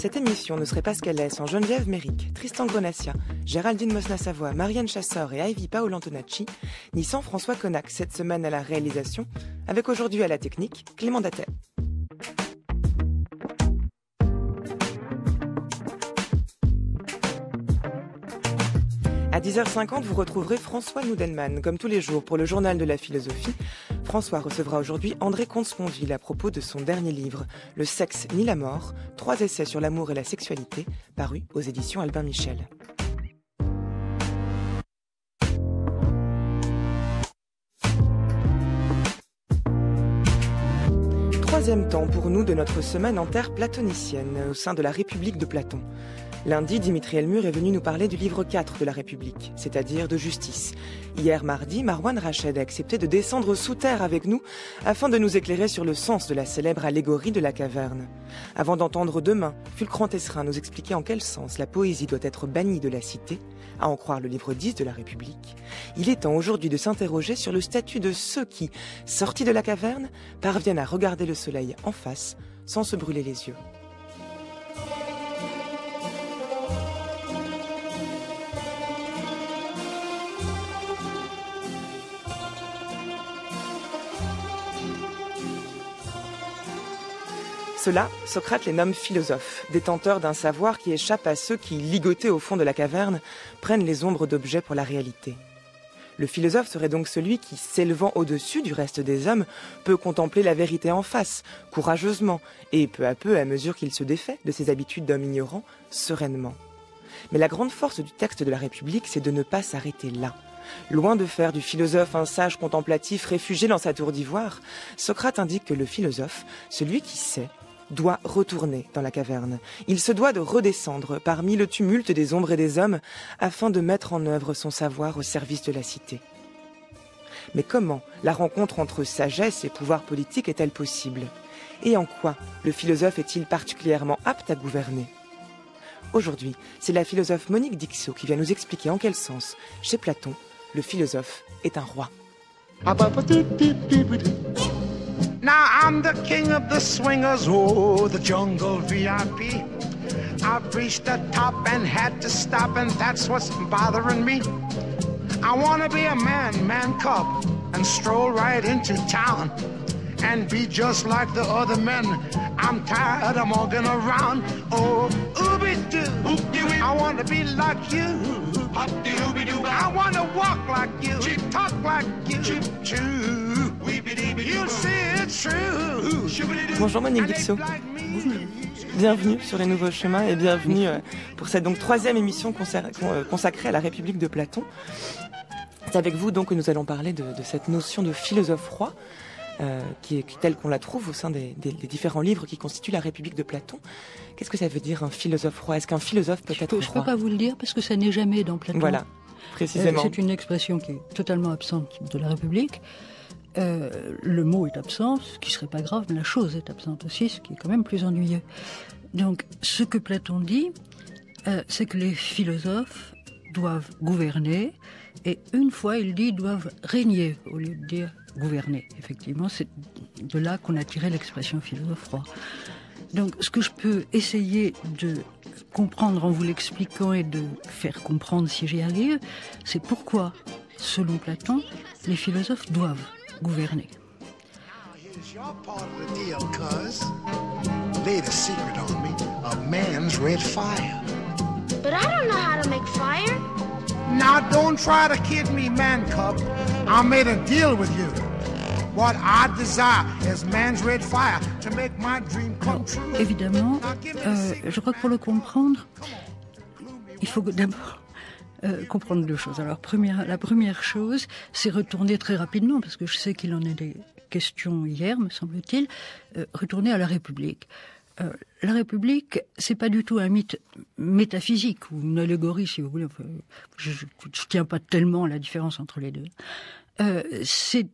Cette émission ne serait pas ce qu'elle est sans Geneviève Méric, Tristan Grenassia, Géraldine Mosna-Savoie, Marianne Chassor et Ivy Antonacci, ni sans François Connac, cette semaine à la réalisation, avec aujourd'hui à la technique, Clément Datel. À 10h50, vous retrouverez François Noudenman, comme tous les jours, pour le Journal de la philosophie, François recevra aujourd'hui André Comte-Sponville à propos de son dernier livre, Le sexe ni la mort, trois essais sur l'amour et la sexualité, paru aux éditions Albin Michel. Troisième temps pour nous de notre semaine en terre platonicienne, au sein de la République de Platon. Lundi, Dimitri Elmur est venu nous parler du livre 4 de la République, c'est-à-dire de justice. Hier mardi, Marwan Rached a accepté de descendre sous terre avec nous afin de nous éclairer sur le sens de la célèbre allégorie de la caverne. Avant d'entendre demain, Fulcran Tesserin nous expliquer en quel sens la poésie doit être bannie de la cité, à en croire le livre 10 de la République, il est temps aujourd'hui de s'interroger sur le statut de ceux qui, sortis de la caverne, parviennent à regarder le soleil en face sans se brûler les yeux. cela, Socrate les nomme philosophes, détenteurs d'un savoir qui échappe à ceux qui, ligotés au fond de la caverne, prennent les ombres d'objets pour la réalité. Le philosophe serait donc celui qui, s'élevant au-dessus du reste des hommes, peut contempler la vérité en face, courageusement, et peu à peu, à mesure qu'il se défait de ses habitudes d'homme ignorant, sereinement. Mais la grande force du texte de la République, c'est de ne pas s'arrêter là. Loin de faire du philosophe un sage contemplatif réfugié dans sa tour d'ivoire, Socrate indique que le philosophe, celui qui sait, doit retourner dans la caverne. Il se doit de redescendre parmi le tumulte des ombres et des hommes afin de mettre en œuvre son savoir au service de la cité. Mais comment la rencontre entre sagesse et pouvoir politique est-elle possible Et en quoi le philosophe est-il particulièrement apte à gouverner Aujourd'hui, c'est la philosophe Monique Dixot qui vient nous expliquer en quel sens, chez Platon, le philosophe est un roi. Ah bah, Now I'm the king of the swingers, oh, the jungle VIP. I've reached the top and had to stop, and that's what's bothering me. I wanna be a man, man cub, and stroll right into town and be just like the other men. I'm tired of walking around. Oh, ooby doo, I wanna be like you. I wanna walk like you, talk like you. Choo. Bonjour Monique Bienvenue sur les nouveaux chemins et bienvenue euh, pour cette donc troisième émission euh, consacrée à la République de Platon. C'est avec vous donc que nous allons parler de, cette notion de philosophe roi. Euh, qui telle qu'on la trouve au sein des, différents livres qui constituent la République de Platon. Qu'est-ce que ça veut dire un philosophe roi Est-ce qu'un philosophe peut être roi Je ne peux pas vous le dire parce que ça n'est jamais dans Platon. Voilà, précisément. c'est une expression qui est totalement absente de la République. Euh, le mot est absent, ce qui serait pas grave, mais la chose est absente aussi, ce qui est quand même plus ennuyeux. Donc, ce que Platon dit, euh, c'est que les philosophes doivent gouverner, et une fois, il dit, doivent régner, au lieu de dire gouverner. Effectivement, c'est de là qu'on a tiré l'expression philosophe roi. Donc, ce que je peux essayer de comprendre en vous l'expliquant et de faire comprendre si j'y arrive, c'est pourquoi, selon Platon, les philosophes doivent gouverner. But I don't know how to make fire. Now don't try to kid me, man cub. I made a deal with you. What I desire is man's red fire to make my dream come true. Évidemment, euh, je crois que pour le comprendre, il faut d'abord euh, comprendre deux choses. Alors, première, la première chose, c'est retourner très rapidement, parce que je sais qu'il en est des questions hier, me semble-t-il, euh, retourner à la République. Euh, la République, c'est pas du tout un mythe métaphysique ou une allégorie, si vous voulez. je, tiens pas tellement la différence entre les deux. c'est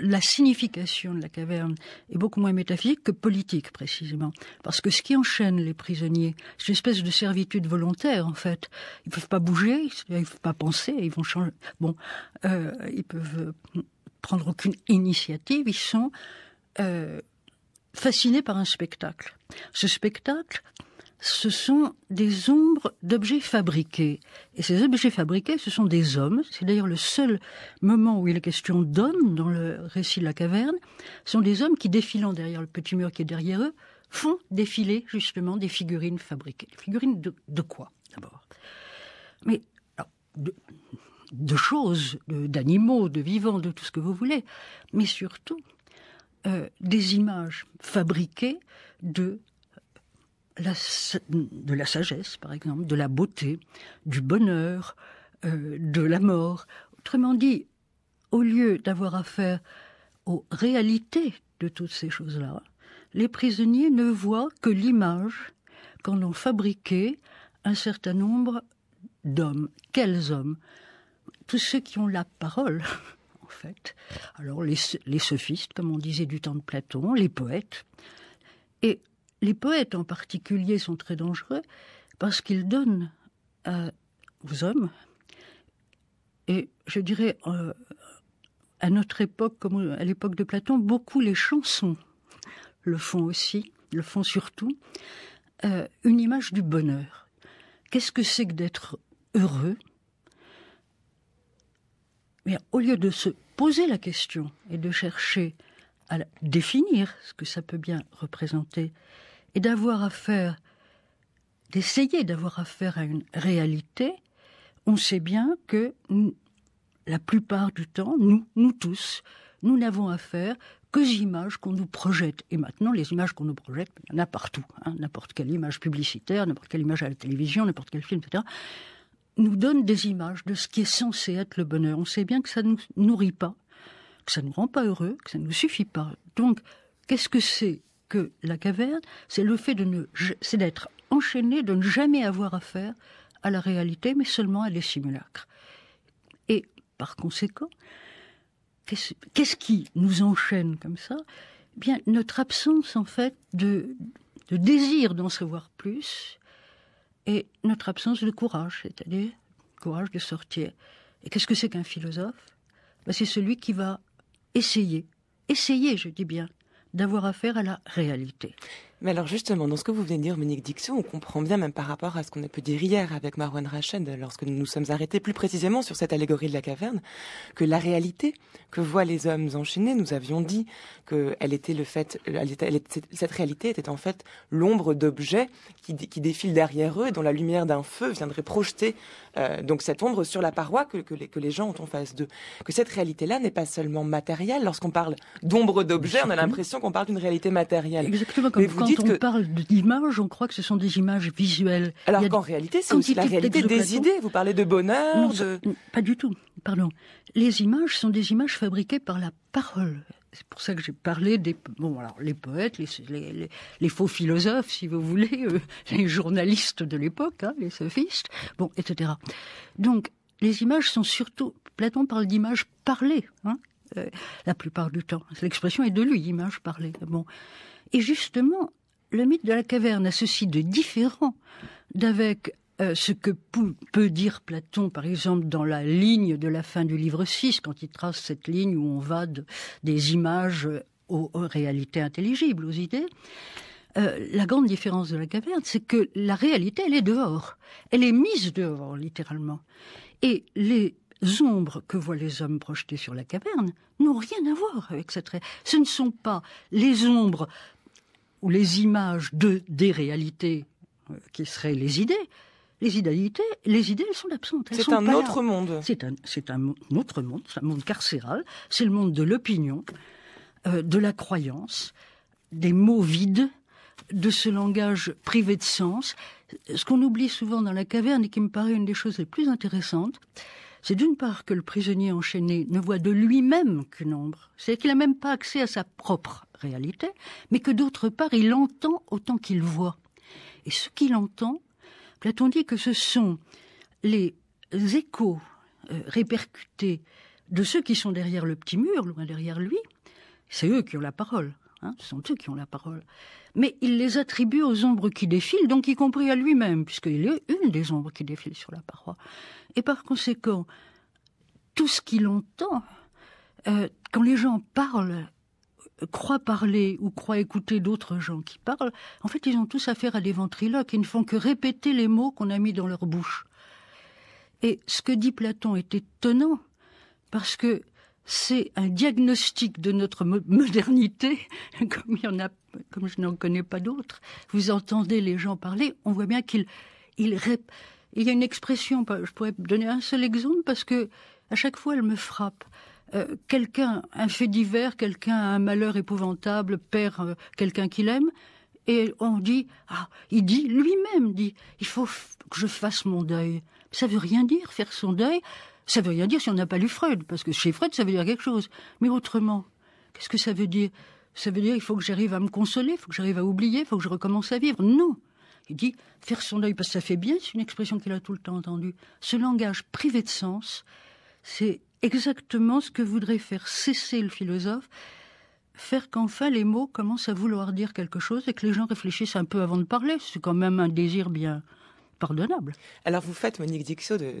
la signification de la caverne est beaucoup moins métaphysique que politique, précisément. Parce que ce qui enchaîne les prisonniers, c'est une espèce de servitude volontaire, en fait. Ils ne peuvent pas bouger, ils ne peuvent pas penser, ils vont Bon, euh, ils peuvent prendre aucune initiative, ils sont euh, fascinés par un spectacle. Ce spectacle, ce sont des ombres d'objets fabriqués. Et ces objets fabriqués, ce sont des hommes. C'est d'ailleurs le seul moment où il est question d'hommes dans le récit de la caverne. Ce sont des hommes qui, défilant derrière le petit mur qui est derrière eux, font défiler justement des figurines fabriquées. Des figurines de, quoi d'abord Mais de, choses, d'animaux, de, vivants, de tout ce que vous voulez, mais surtout euh, des images fabriquées de de la sagesse, par exemple, de la beauté, du bonheur, euh, de la mort. Autrement dit, au lieu d'avoir affaire aux réalités de toutes ces choses-là, les prisonniers ne voient que l'image qu'en ont fabriquée un certain nombre d'hommes. Quels hommes Tous ceux qui ont la parole, en fait. Alors les, les sophistes, comme on disait du temps de Platon, les poètes. Et les poètes en particulier sont très dangereux parce qu'ils donnent à, euh, aux hommes, et je dirais euh, à notre époque, comme à l'époque de Platon, beaucoup les chansons le font aussi, le font surtout, euh, une image du bonheur. Qu'est-ce que c'est que d'être heureux Mais Au lieu de se poser la question et de chercher à définir ce que ça peut bien représenter, et d'avoir affaire, d'essayer d'avoir affaire à une réalité, on sait bien que la plupart du temps, nous, nous tous, nous n'avons affaire qu'aux images qu'on nous projette. Et maintenant, les images qu'on nous projette, il y en a partout. Hein. n'importe quelle image publicitaire, n'importe quelle image à la télévision, n'importe quel film, etc., nous donne des images de ce qui est censé être le bonheur. On sait bien que ça ne nous nourrit pas, que ça ne nous rend pas heureux, que ça ne nous suffit pas. Donc, qu'est-ce que c'est que la caverne, c'est le fait de ne, c'est d'être enchaîné, de ne jamais avoir affaire à la réalité, mais seulement à des simulacres. Et par conséquent, qu'est-ce, qui nous enchaîne comme ça eh Bien, notre absence en fait de, désir d'en savoir plus et notre absence de courage, c'est-à-dire courage de sortir. Et qu'est-ce que c'est qu'un philosophe ben, C'est celui qui va essayer, essayer, je dis bien, d'avoir affaire à la réalité. Mais alors justement, dans ce que vous venez de dire, Monique Dixon, on comprend bien même par rapport à ce qu'on a pu dire hier avec Marwan Rachid, lorsque nous nous sommes arrêtés plus précisément sur cette allégorie de la caverne, que la réalité que voient les hommes enchaînés, nous avions dit que elle était le fait, cette réalité était en fait l'ombre d'objets qui, qui, défilent derrière eux et dont la lumière d'un feu viendrait projeter euh, donc cette ombre sur la paroi que, que, les, gens ont en face d'eux. Que cette réalité-là n'est pas seulement matérielle. Lorsqu'on parle d'ombre d'objets, on a l'impression qu'on parle d'une réalité matérielle. Exactement comme Mais vous quand on parle d'images, on croit que ce sont des images visuelles. Alors qu'en réalité, c'est la réalité des idées. Vous parlez de bonheur. de... Pas du tout. Pardon. Les images sont des images fabriquées par la parole. C'est pour ça que j'ai parlé des bon alors les poètes, les, faux philosophes, si vous voulez, euh, les journalistes de l'époque, hein, les sophistes, bon, etc. Donc les images sont surtout Platon parle d'images parlées, hein, euh, la plupart du temps. L'expression est de lui, image parlées. Bon, et justement, le mythe de la caverne a ceci de différent d'avec euh, ce que peut dire Platon, par exemple, dans la ligne de la fin du livre 6, quand il trace cette ligne où on va des images aux, réalités intelligibles, aux idées, euh, la grande différence de la caverne, c'est que la réalité, elle est dehors. Elle est mise dehors, littéralement. Et les ombres que voient les hommes projetées sur la caverne n'ont rien à voir avec cette réalité. Ce ne sont pas les ombres ou les images de, des réalités, euh, qui seraient les idées, les idéalités, les idées, elles sont absentes. C'est un, autre monde. C'est un, autre monde, c'est un monde carcéral, c'est le monde de l'opinion, euh, de la croyance, des mots vides, de ce langage privé de sens. Ce qu'on oublie souvent dans la caverne et qui me paraît une des choses les plus intéressantes, c'est d'une part que le prisonnier enchaîné ne voit de lui-même qu'une ombre, c'est qu'il n'a même pas accès à sa propre réalité, mais que d'autre part, il entend autant qu'il voit. Et ce qu'il entend, Platon dit que ce sont les échos euh, répercutés de ceux qui sont derrière le petit mur, loin derrière lui, c'est eux qui ont la parole. Hein, ce sont eux qui ont la parole. Mais il les attribue aux ombres qui défilent, donc y compris à lui-même, puisqu'il est une des ombres qui défilent sur la paroi. Et par conséquent, tout ce qu'il entend, euh, quand les gens parlent, croient parler ou croient écouter d'autres gens qui parlent, en fait, ils ont tous affaire à des ventriloques et ne font que répéter les mots qu'on a mis dans leur bouche. Et ce que dit Platon est étonnant, parce que c'est un diagnostic de notre modernité, comme, il a, comme je n'en connais pas d'autres. Vous entendez les gens parler, on voit bien qu'ils... Ils Il y a une expression, je pourrais donner un seul exemple, parce que à chaque fois, elle me frappe. Euh, quelqu'un, un fait divers, quelqu'un a un malheur épouvantable, perd euh, quelqu'un qu'il aime, et on dit, ah, il dit lui-même, dit, il faut que je fasse mon deuil. Ça veut rien dire faire son deuil. Ça veut rien dire si on n'a pas lu Freud, parce que chez Freud, ça veut dire quelque chose. Mais autrement, qu'est-ce que ça veut dire Ça veut dire il faut que j'arrive à me consoler, il faut que j'arrive à oublier, il faut que je recommence à vivre. Non, il dit faire son deuil parce que ça fait bien. C'est une expression qu'il a tout le temps entendue. Ce langage privé de sens, c'est exactement ce que voudrait faire cesser le philosophe, faire qu'enfin les mots commencent à vouloir dire quelque chose et que les gens réfléchissent un peu avant de parler. C'est quand même un désir bien, pardonnable. Alors vous faites, Monique Dixot, de,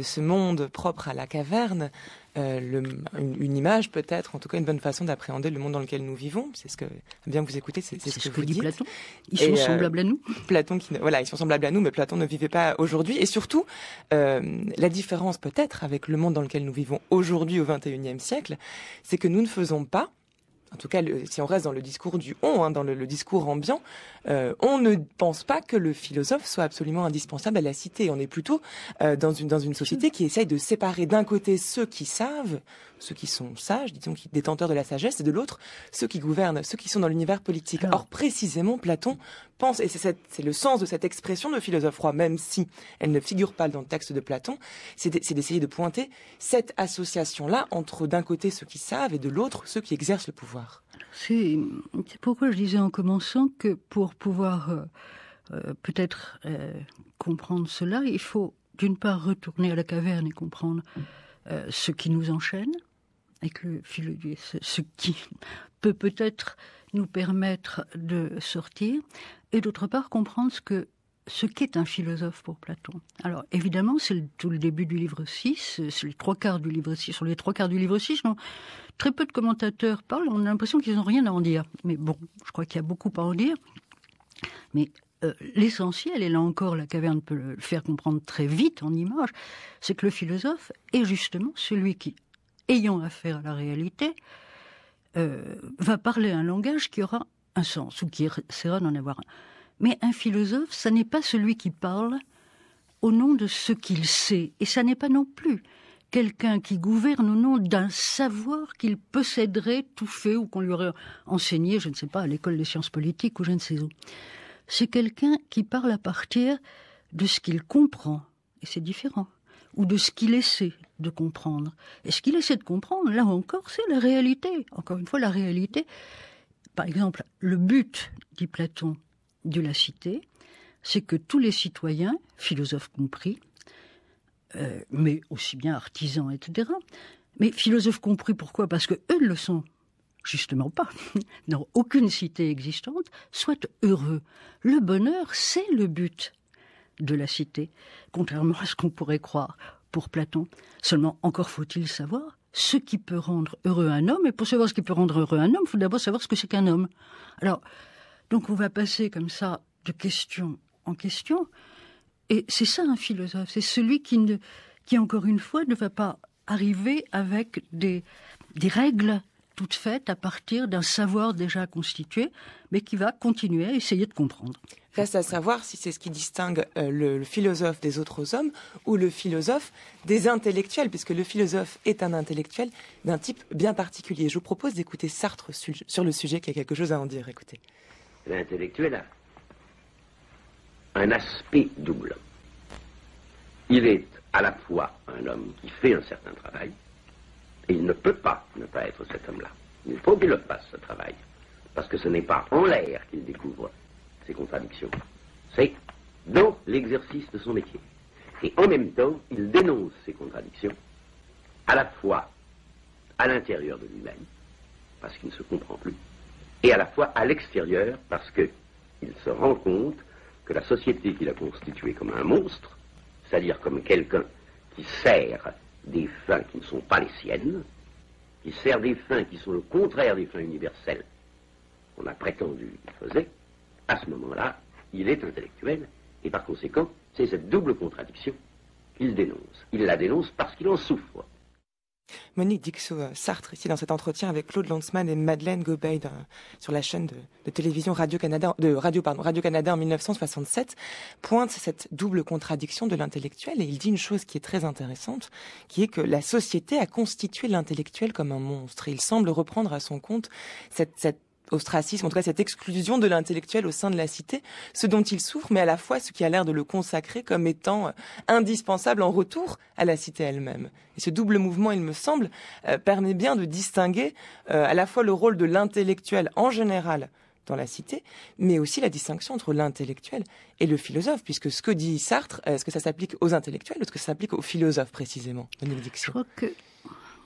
ce monde propre à la caverne, euh, une, image peut-être, en tout cas une bonne façon d'appréhender le monde dans lequel nous vivons. C'est ce que eh bien vous écoutez, c'est ce, que, vous dit Platon. Ils sont euh, semblables à nous. Platon qui, voilà, ils sont semblables à nous, mais Platon ne vivait pas aujourd'hui. Et surtout, euh, la différence peut-être avec le monde dans lequel nous vivons aujourd'hui au XXIe siècle, c'est que nous ne faisons pas en tout cas, si on reste dans le discours du on, hein, dans le, discours ambiant, euh, on ne pense pas que le philosophe soit absolument indispensable à la cité. On est plutôt euh, dans, une, dans une société qui essaye de séparer d'un côté ceux qui savent ceux qui sont sages, disons, qui détenteurs de la sagesse, et de l'autre, ceux qui gouvernent, ceux qui sont dans l'univers politique. Or, précisément, Platon pense, et c'est le sens de cette expression de philosophe roi, même si elle ne figure pas dans le texte de Platon, c'est d'essayer de pointer cette association-là entre d'un côté ceux qui savent et de l'autre ceux qui exercent le pouvoir. C'est pourquoi je disais en commençant que pour pouvoir euh, euh, peut-être euh, comprendre cela, il faut d'une part retourner à la caverne et comprendre ce qui nous enchaîne, avec le fil, ce, qui peut peut-être nous permettre de sortir, et d'autre part comprendre ce que ce qu'est un philosophe pour Platon. Alors évidemment, c'est tout le début du livre 6, c'est les trois quarts du livre 6. Sur les trois quarts du livre 6, non, très peu de commentateurs parlent, on a l'impression qu'ils n'ont rien à en dire. Mais bon, je crois qu'il y a beaucoup à en dire. Mais euh, l'essentiel, et là encore la caverne peut le faire comprendre très vite en image, c'est que le philosophe est justement celui qui ayant affaire à la réalité euh, va parler un langage qui aura un sens ou qui essaiera d'en avoir un. Mais un philosophe, ça n'est pas celui qui parle au nom de ce qu'il sait, et ça n'est pas non plus quelqu'un qui gouverne au nom d'un savoir qu'il posséderait tout fait ou qu'on lui aurait enseigné, je ne sais pas, à l'école des sciences politiques ou je ne sais où. C'est quelqu'un qui parle à partir de ce qu'il comprend, et c'est différent ou de ce qu'il essaie de comprendre. Et ce qu'il essaie de comprendre, là encore, c'est la réalité. Encore une fois, la réalité. Par exemple, le but, dit Platon, de la cité, c'est que tous les citoyens, philosophes compris, euh, mais aussi bien artisans, etc., mais philosophes compris, pourquoi Parce que eux ne le sont justement pas, dans aucune cité existante, soient heureux. Le bonheur, c'est le but de la cité, contrairement à ce qu'on pourrait croire pour Platon. Seulement, encore faut-il savoir ce qui peut rendre heureux un homme, et pour savoir ce qui peut rendre heureux un homme, il faut d'abord savoir ce que c'est qu'un homme. Alors, donc on va passer comme ça de question en question, et c'est ça un philosophe, c'est celui qui, ne, qui, encore une fois, ne va pas arriver avec des règles toutes faites à partir d'un savoir déjà constitué, mais qui va continuer à essayer de comprendre. Reste à savoir si c'est ce qui distingue euh, le, philosophe des autres hommes ou le philosophe des intellectuels, puisque le philosophe est un intellectuel d'un type bien particulier. Je vous propose d'écouter Sartre sur le sujet qui a quelque chose à en dire. Écoutez. L'intellectuel a un aspect double. Il est à la fois un homme qui fait un certain travail, et il ne peut pas ne pas être cet homme-là. Il faut qu'il le fasse, ce travail. Parce que ce n'est pas en l'air qu'il découvre contradictions. C'est dans l'exercice de son métier. Et en même temps, il dénonce ces contradictions, à la fois à l'intérieur de lui-même, parce qu'il ne se comprend plus, et à la fois à l'extérieur, parce qu'il se rend compte que la société qu'il a constituée comme un monstre, c'est-à-dire comme quelqu'un qui sert des fins qui ne sont pas les siennes, qui sert des fins qui sont le contraire des fins universelles qu'on a prétendu qu'il faisait, à ce moment-là, il est intellectuel, et par conséquent, c'est cette double contradiction qu'il dénonce. Il la dénonce parce qu'il en souffre. Monique Dixot-Sartre, euh, ici dans cet entretien avec Claude Lanzmann et Madeleine Gobey euh, sur la chaîne de, télévision Radio-Canada de Radio, Radio Canada en 1967, pointe cette double contradiction de l'intellectuel et il dit une chose qui est très intéressante, qui est que la société a constitué l'intellectuel comme un monstre. il semble reprendre à son compte cette, cette ostracisme, en tout cas cette exclusion de l'intellectuel au sein de la cité, ce dont il souffre, mais à la fois ce qui a l'air de le consacrer comme étant euh, indispensable en retour à la cité elle-même. Et ce double mouvement, il me semble, euh, permet bien de distinguer euh, à la fois le rôle de l'intellectuel en général dans la cité, mais aussi la distinction entre l'intellectuel et le philosophe, puisque ce que dit Sartre, est-ce que ça s'applique aux intellectuels ou est-ce que ça s'applique aux philosophes précisément, Je crois que,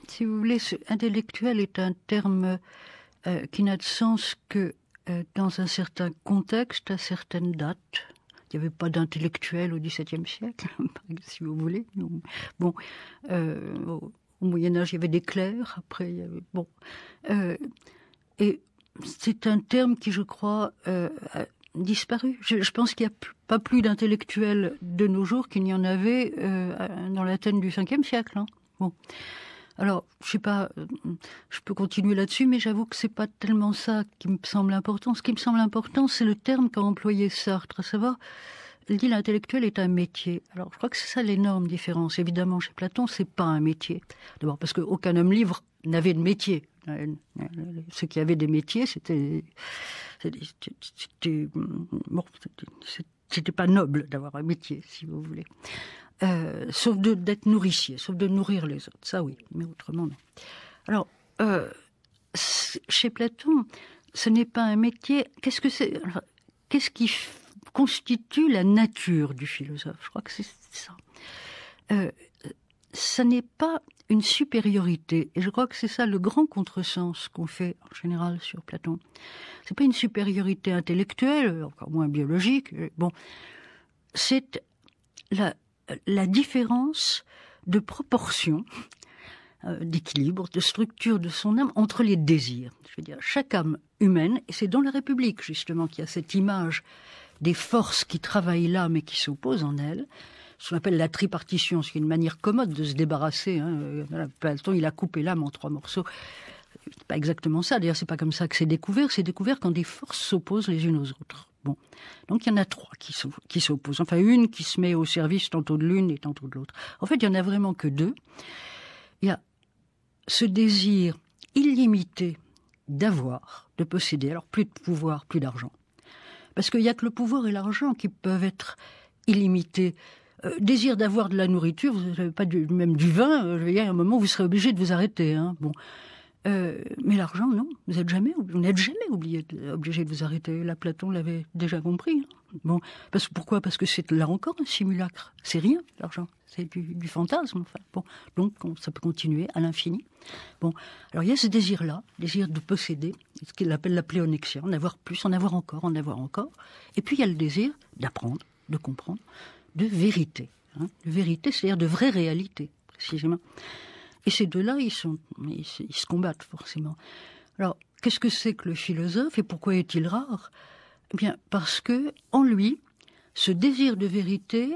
si vous voulez, intellectuel est un terme euh, qui n'a de sens que euh, dans un certain contexte, à certaines dates. Il n'y avait pas d'intellectuels au XVIIe siècle, si vous voulez. Bon, euh, au, Moyen Âge, il y avait des clercs. Après, il y avait, bon, et c'est un terme qui, je crois, a disparu. Je, pense qu'il n'y a pas plus d'intellectuels de nos jours qu'il n'y en avait dans l'Athènes du Ve siècle. Hein. Bon. Alors, je sais pas, euh, je peux continuer là-dessus, mais j'avoue que c'est pas tellement ça qui me semble important. Ce qui me semble important, c'est le terme qu'a employé Sartre, à savoir, il dit l'intellectuel est un métier. Alors, je crois que c'est ça l'énorme différence. Évidemment, chez Platon, c'est pas un métier. D'abord parce qu'aucun homme libre n'avait de métier. Ceux qui avaient des métiers, c'était, n'était pas noble d'avoir un métier, si vous voulez. Euh, sauf d'être nourricier, sauf de nourrir les autres. Ça oui, mais autrement non. Alors, euh, chez Platon, ce n'est pas un métier. Qu'est-ce que c'est Qu'est-ce qui constitue la nature du philosophe Je crois que c'est ça. Euh, ça n'est pas une supériorité, et je crois que c'est ça le grand contresens qu'on fait en général sur Platon. C'est pas une supériorité intellectuelle, encore moins biologique. Bon, c'est la, la différence de proportion, euh, d'équilibre, de structure de son âme entre les désirs. Je veux dire, chaque âme humaine, et c'est dans la République justement qu'il y a cette image des forces qui travaillent l'âme et qui s'opposent en elle, ce qu'on appelle la tripartition, c'est une manière commode de se débarrasser. Hein. Euh, il a coupé l'âme en trois morceaux. pas exactement ça. D'ailleurs, c'est pas comme ça que c'est découvert. C'est découvert quand des forces s'opposent les unes aux autres. Donc il y en a trois qui s'opposent. Enfin, une qui se met au service tantôt de l'une et tantôt de l'autre. En fait, il n'y en a vraiment que deux. Il y a ce désir illimité d'avoir, de posséder. Alors plus de pouvoir, plus d'argent. Parce qu'il n'y a que le pouvoir et l'argent qui peuvent être illimités. Euh, désir d'avoir de la nourriture, vous pas du, même du vin, euh, y a à un moment vous serez obligé de vous arrêter. Hein. Bon. Euh, mais l'argent, non. Vous n'êtes jamais, vous n'êtes jamais obligé, obligé de vous arrêter. La Platon l'avait déjà compris. Hein. Bon, parce, pourquoi Parce que c'est là encore un simulacre. C'est rien, l'argent. C'est du, fantasme. Enfin, bon, donc ça peut continuer à l'infini. Bon, alors il y a ce désir-là, désir de posséder, ce qu'il appelle la pléonexia, en avoir plus, en avoir encore, en avoir encore. Et puis il y a le désir d'apprendre, de comprendre, de vérité, hein. de vérité, c'est-à-dire de vraie réalité, précisément. Et ces deux-là, ils, se combattent forcément. Alors, qu'est-ce que c'est que le philosophe et pourquoi est-il rare eh Bien, parce que en lui, ce désir de vérité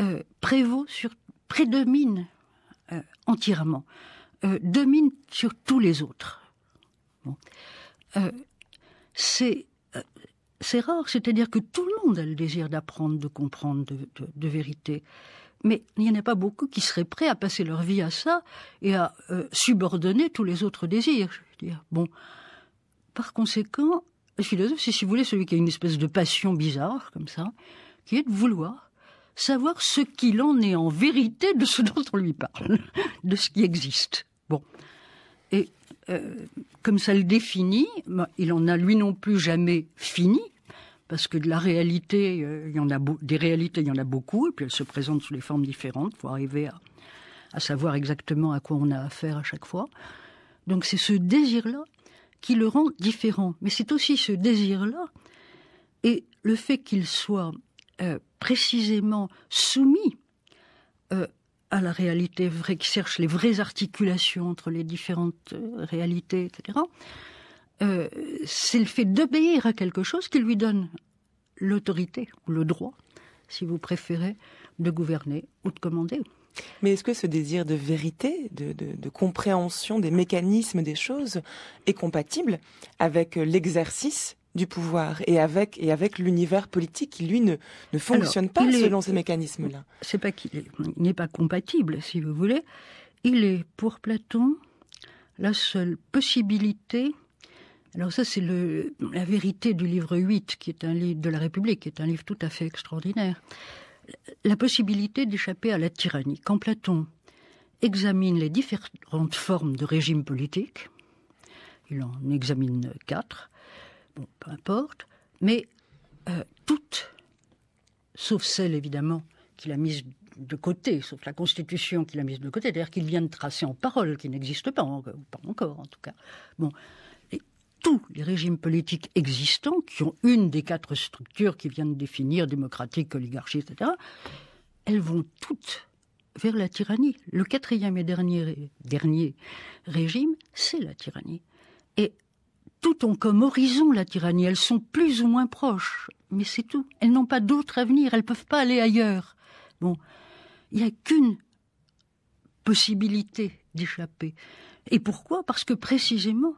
euh, prévaut sur, prédomine euh, entièrement, euh, domine sur tous les autres. c'est rare, c'est-à-dire que tout le monde a le désir d'apprendre, de comprendre, de vérité. Mais il n'y en a pas beaucoup qui seraient prêts à passer leur vie à ça et à euh, subordonner tous les autres désirs. Je veux Bon, par conséquent, le philosophe, c'est si vous voulez celui qui a une espèce de passion bizarre comme ça, qui est de vouloir savoir ce qu'il en est en vérité de ce dont on lui parle, de ce qui existe. Bon, et euh, comme ça le définit, ben, il en a lui non plus jamais fini parce que de la réalité, euh, il y en a des réalités, il y en a beaucoup, et puis elles se présentent sous des formes différentes. Il faut arriver à, savoir exactement à quoi on a affaire à chaque fois. Donc c'est ce désir-là qui le rend différent. Mais c'est aussi ce désir-là et le fait qu'il soit euh, précisément soumis euh, à la réalité vraie, qui cherche les vraies articulations entre les différentes réalités, etc., c'est euh, le fait d'obéir à quelque chose qui lui donne l'autorité ou le droit, si vous préférez, de gouverner ou de commander. Mais est-ce que ce désir de vérité, de, compréhension des mécanismes des choses est compatible avec l'exercice du pouvoir et avec, et avec l'univers politique qui, lui, ne, ne fonctionne pas selon ces mécanismes-là C'est pas qu'il n'est pas compatible, si vous voulez. Il est, pour Platon, la seule possibilité alors ça, c'est la vérité du livre 8, qui est un livre de la République, qui est un livre tout à fait extraordinaire. La possibilité d'échapper à la tyrannie. Quand Platon examine les différentes formes de régime politique, il en examine quatre, bon, peu importe, mais euh, toutes, sauf celle évidemment qu'il a mise de côté, sauf la Constitution qu'il a mise de côté, d'ailleurs qu'il vient de tracer en parole, qui n'existe pas, ou pas encore en tout cas. Bon, tous les régimes politiques existants, qui ont une des quatre structures qui viennent définir, démocratique, oligarchie, etc., elles vont toutes vers la tyrannie. Le quatrième et dernier, dernier régime, c'est la tyrannie. Et toutes ont comme horizon la tyrannie. Elles sont plus ou moins proches, mais c'est tout. Elles n'ont pas d'autre avenir. Elles ne peuvent pas aller ailleurs. Bon, il n'y a qu'une possibilité d'échapper. Et pourquoi Parce que précisément,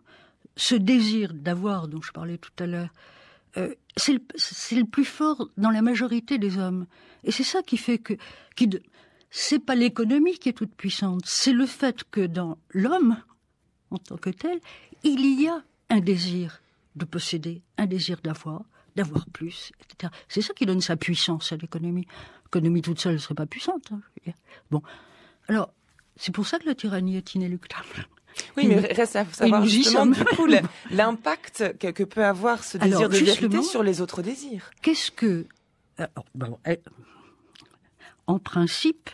ce désir d'avoir dont je parlais tout à l'heure, euh, c'est le, plus fort dans la majorité des hommes. Et c'est ça qui fait que... Qui de... c'est pas l'économie qui est toute puissante, c'est le fait que dans l'homme, en tant que tel, il y a un désir de posséder, un désir d'avoir, d'avoir plus, etc. C'est ça qui donne sa puissance à l'économie. L'économie toute seule ne serait pas puissante. Hein, bon, alors, c'est pour ça que la tyrannie est inéluctable. Oui, mais reste à savoir justement du coup l'impact que, peut avoir ce désir de vérité sur les autres désirs. Qu'est-ce que... Euh, oh, eh, en principe,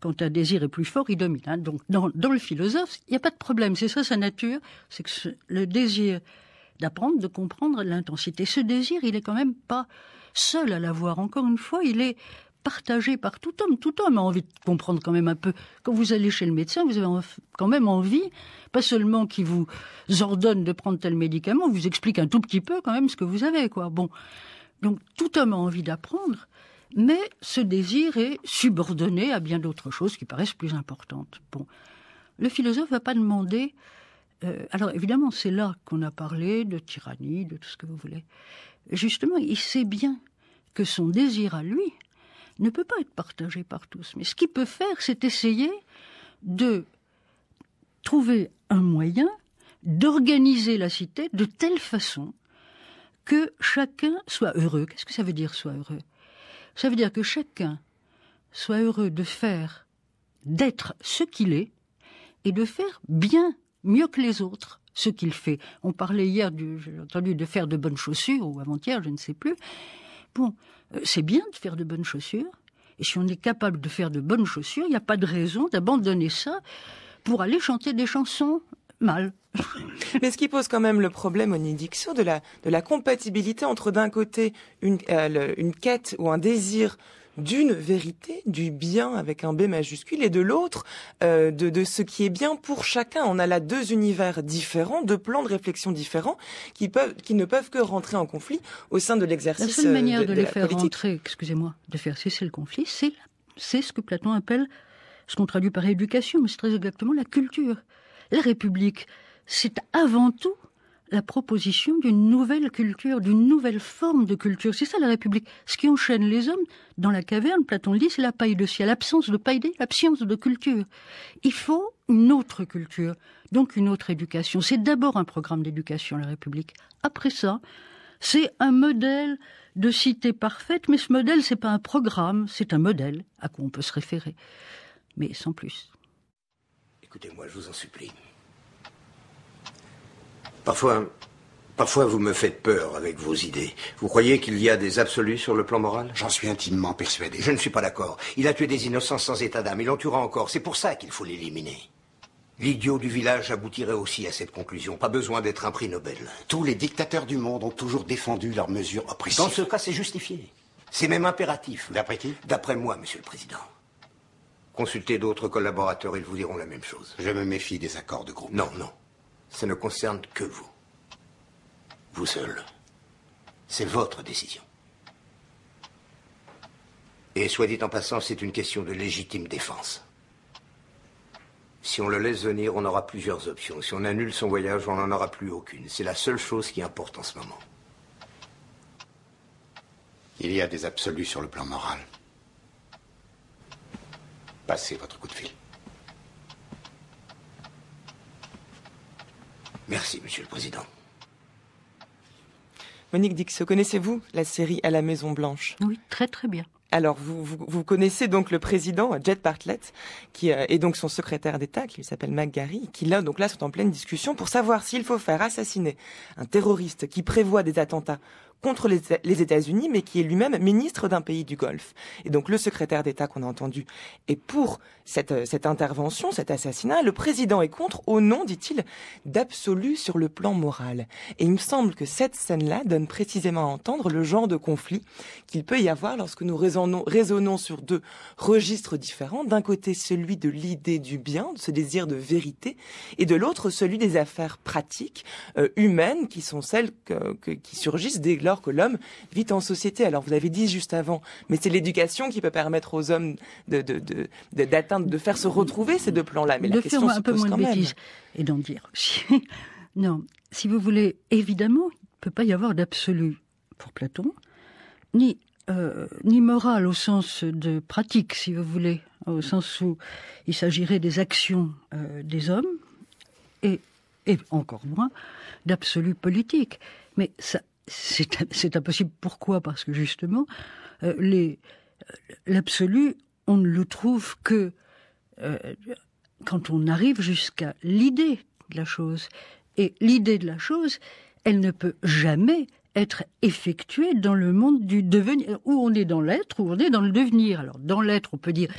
quand un désir est plus fort, il domine. Hein. Donc dans, le philosophe, il n'y a pas de problème. C'est ça sa nature, c'est que le désir d'apprendre, de comprendre l'intensité. Ce désir, il est quand même pas seul à l'avoir. Encore une fois, il est partagé par tout homme. Tout homme a envie de comprendre quand même un peu. Quand vous allez chez le médecin, vous avez quand même envie, pas seulement qu'il vous ordonne de prendre tel médicament, vous explique un tout petit peu quand même ce que vous avez, quoi. Bon. Donc, tout homme a envie d'apprendre, mais ce désir est subordonné à bien d'autres choses qui paraissent plus importantes. Bon. Le philosophe va pas demander euh, alors évidemment, c'est là qu'on a parlé de tyrannie, de tout ce que vous voulez. Justement, il sait bien que son désir à lui, ne peut pas être partagé par tous. Mais ce qu'il peut faire, c'est essayer de trouver un moyen d'organiser la cité de telle façon que chacun soit heureux. Qu'est-ce que ça veut dire, soit heureux Ça veut dire que chacun soit heureux de faire, d'être ce qu'il est, et de faire bien, mieux que les autres, ce qu'il fait. On parlait hier, j'ai entendu, de faire de bonnes chaussures, ou avant-hier, je ne sais plus. Bon, euh, c'est bien de faire de bonnes chaussures. Et si on est capable de faire de bonnes chaussures, il n'y a pas de raison d'abandonner ça pour aller chanter des chansons mal. Mais ce qui pose quand même le problème au de la, de la compatibilité entre d'un côté une, euh, une quête ou un désir d'une vérité, du bien avec un B majuscule, et de l'autre, euh, de, de ce qui est bien pour chacun. On a là deux univers différents, deux plans de réflexion différents, qui, peuvent, qui ne peuvent que rentrer en conflit au sein de l'exercice. La seule euh, manière de, les faire rentrer, excusez-moi, de faire cesser le conflit, c'est, c'est ce que Platon appelle, ce qu'on traduit par éducation, mais c'est très exactement la culture. La République, c'est avant tout la proposition d'une nouvelle culture, d'une nouvelle forme de culture. C'est ça la République. Ce qui enchaîne les hommes dans la caverne, Platon le dit, c'est la paille de ciel. L'absence de paille l'absence de culture. Il faut une autre culture, donc une autre éducation. C'est d'abord un programme d'éducation, la République. Après ça, c'est un modèle de cité parfaite, mais ce modèle, n'est pas un programme, c'est un modèle à quoi on peut se référer. Mais sans plus. Écoutez-moi, je vous en supplie. Parfois, parfois vous me faites peur avec vos idées. Vous croyez qu'il y a des absolus sur le plan moral J'en suis intimement persuadé. Je ne suis pas d'accord. Il a tué des innocents sans état d'âme. Il en tuera encore. C'est pour ça qu'il faut l'éliminer. L'idiot du village aboutirait aussi à cette conclusion. Pas besoin d'être un prix Nobel. Tous les dictateurs du monde ont toujours défendu leurs mesures oppressives. Dans ce cas, c'est justifié. C'est même impératif. D'après qui D'après moi, monsieur le président. Consultez d'autres collaborateurs, ils vous diront la même chose. Je me méfie des accords de groupe. Non, non ça ne concerne que vous. Vous seul. C'est votre décision. Et soit dit en passant, c'est une question de légitime défense. Si on le laisse venir, on aura plusieurs options. Si on annule son voyage, on n'en aura plus aucune. C'est la seule chose qui importe en ce moment. Il y a des absolus sur le plan moral. Passez votre coup de fil. Merci, Monsieur le Président. Monique Dix, connaissez-vous la série à la Maison Blanche Oui, très très bien. Alors, vous, connaissez donc le président Jet Bartlett, qui euh, est donc son secrétaire d'État, qui s'appelle McGarry, qui là, donc là, sont en pleine discussion pour savoir s'il faut faire assassiner un terroriste qui prévoit des attentats contre les, États-Unis, mais qui est lui-même ministre d'un pays du Golfe. Et donc le secrétaire d'État qu'on a entendu est pour cette, cette intervention, cet assassinat. Le président est contre au nom, dit-il, d'absolu sur le plan moral. Et il me semble que cette scène-là donne précisément à entendre le genre de conflit qu'il peut y avoir lorsque nous raisonnons, sur deux registres différents. D'un côté, celui de l'idée du bien, de ce désir de vérité, et de l'autre, celui des affaires pratiques, euh, humaines, qui sont celles qui surgissent dès lors que l'homme vit en société. Alors vous avez dit juste avant, mais c'est l'éducation qui peut permettre aux hommes de, d'atteindre, de faire se retrouver ces deux plans-là. Mais de la question faire un peu moins et d'en dire. non, si vous voulez, évidemment, il ne peut pas y avoir d'absolu pour Platon, ni euh, ni morale au sens de pratique, si vous voulez, au sens où il s'agirait des actions euh, des hommes, et, et encore moins d'absolu politique. Mais ça, c'est impossible. Pourquoi Parce que justement, euh, euh, l'absolu, on ne le trouve que euh, quand on arrive jusqu'à l'idée de la chose. Et l'idée de la chose, elle ne peut jamais être effectuée dans le monde du devenir, où on est dans l'être, où on est dans le devenir. Alors dans l'être, on peut dire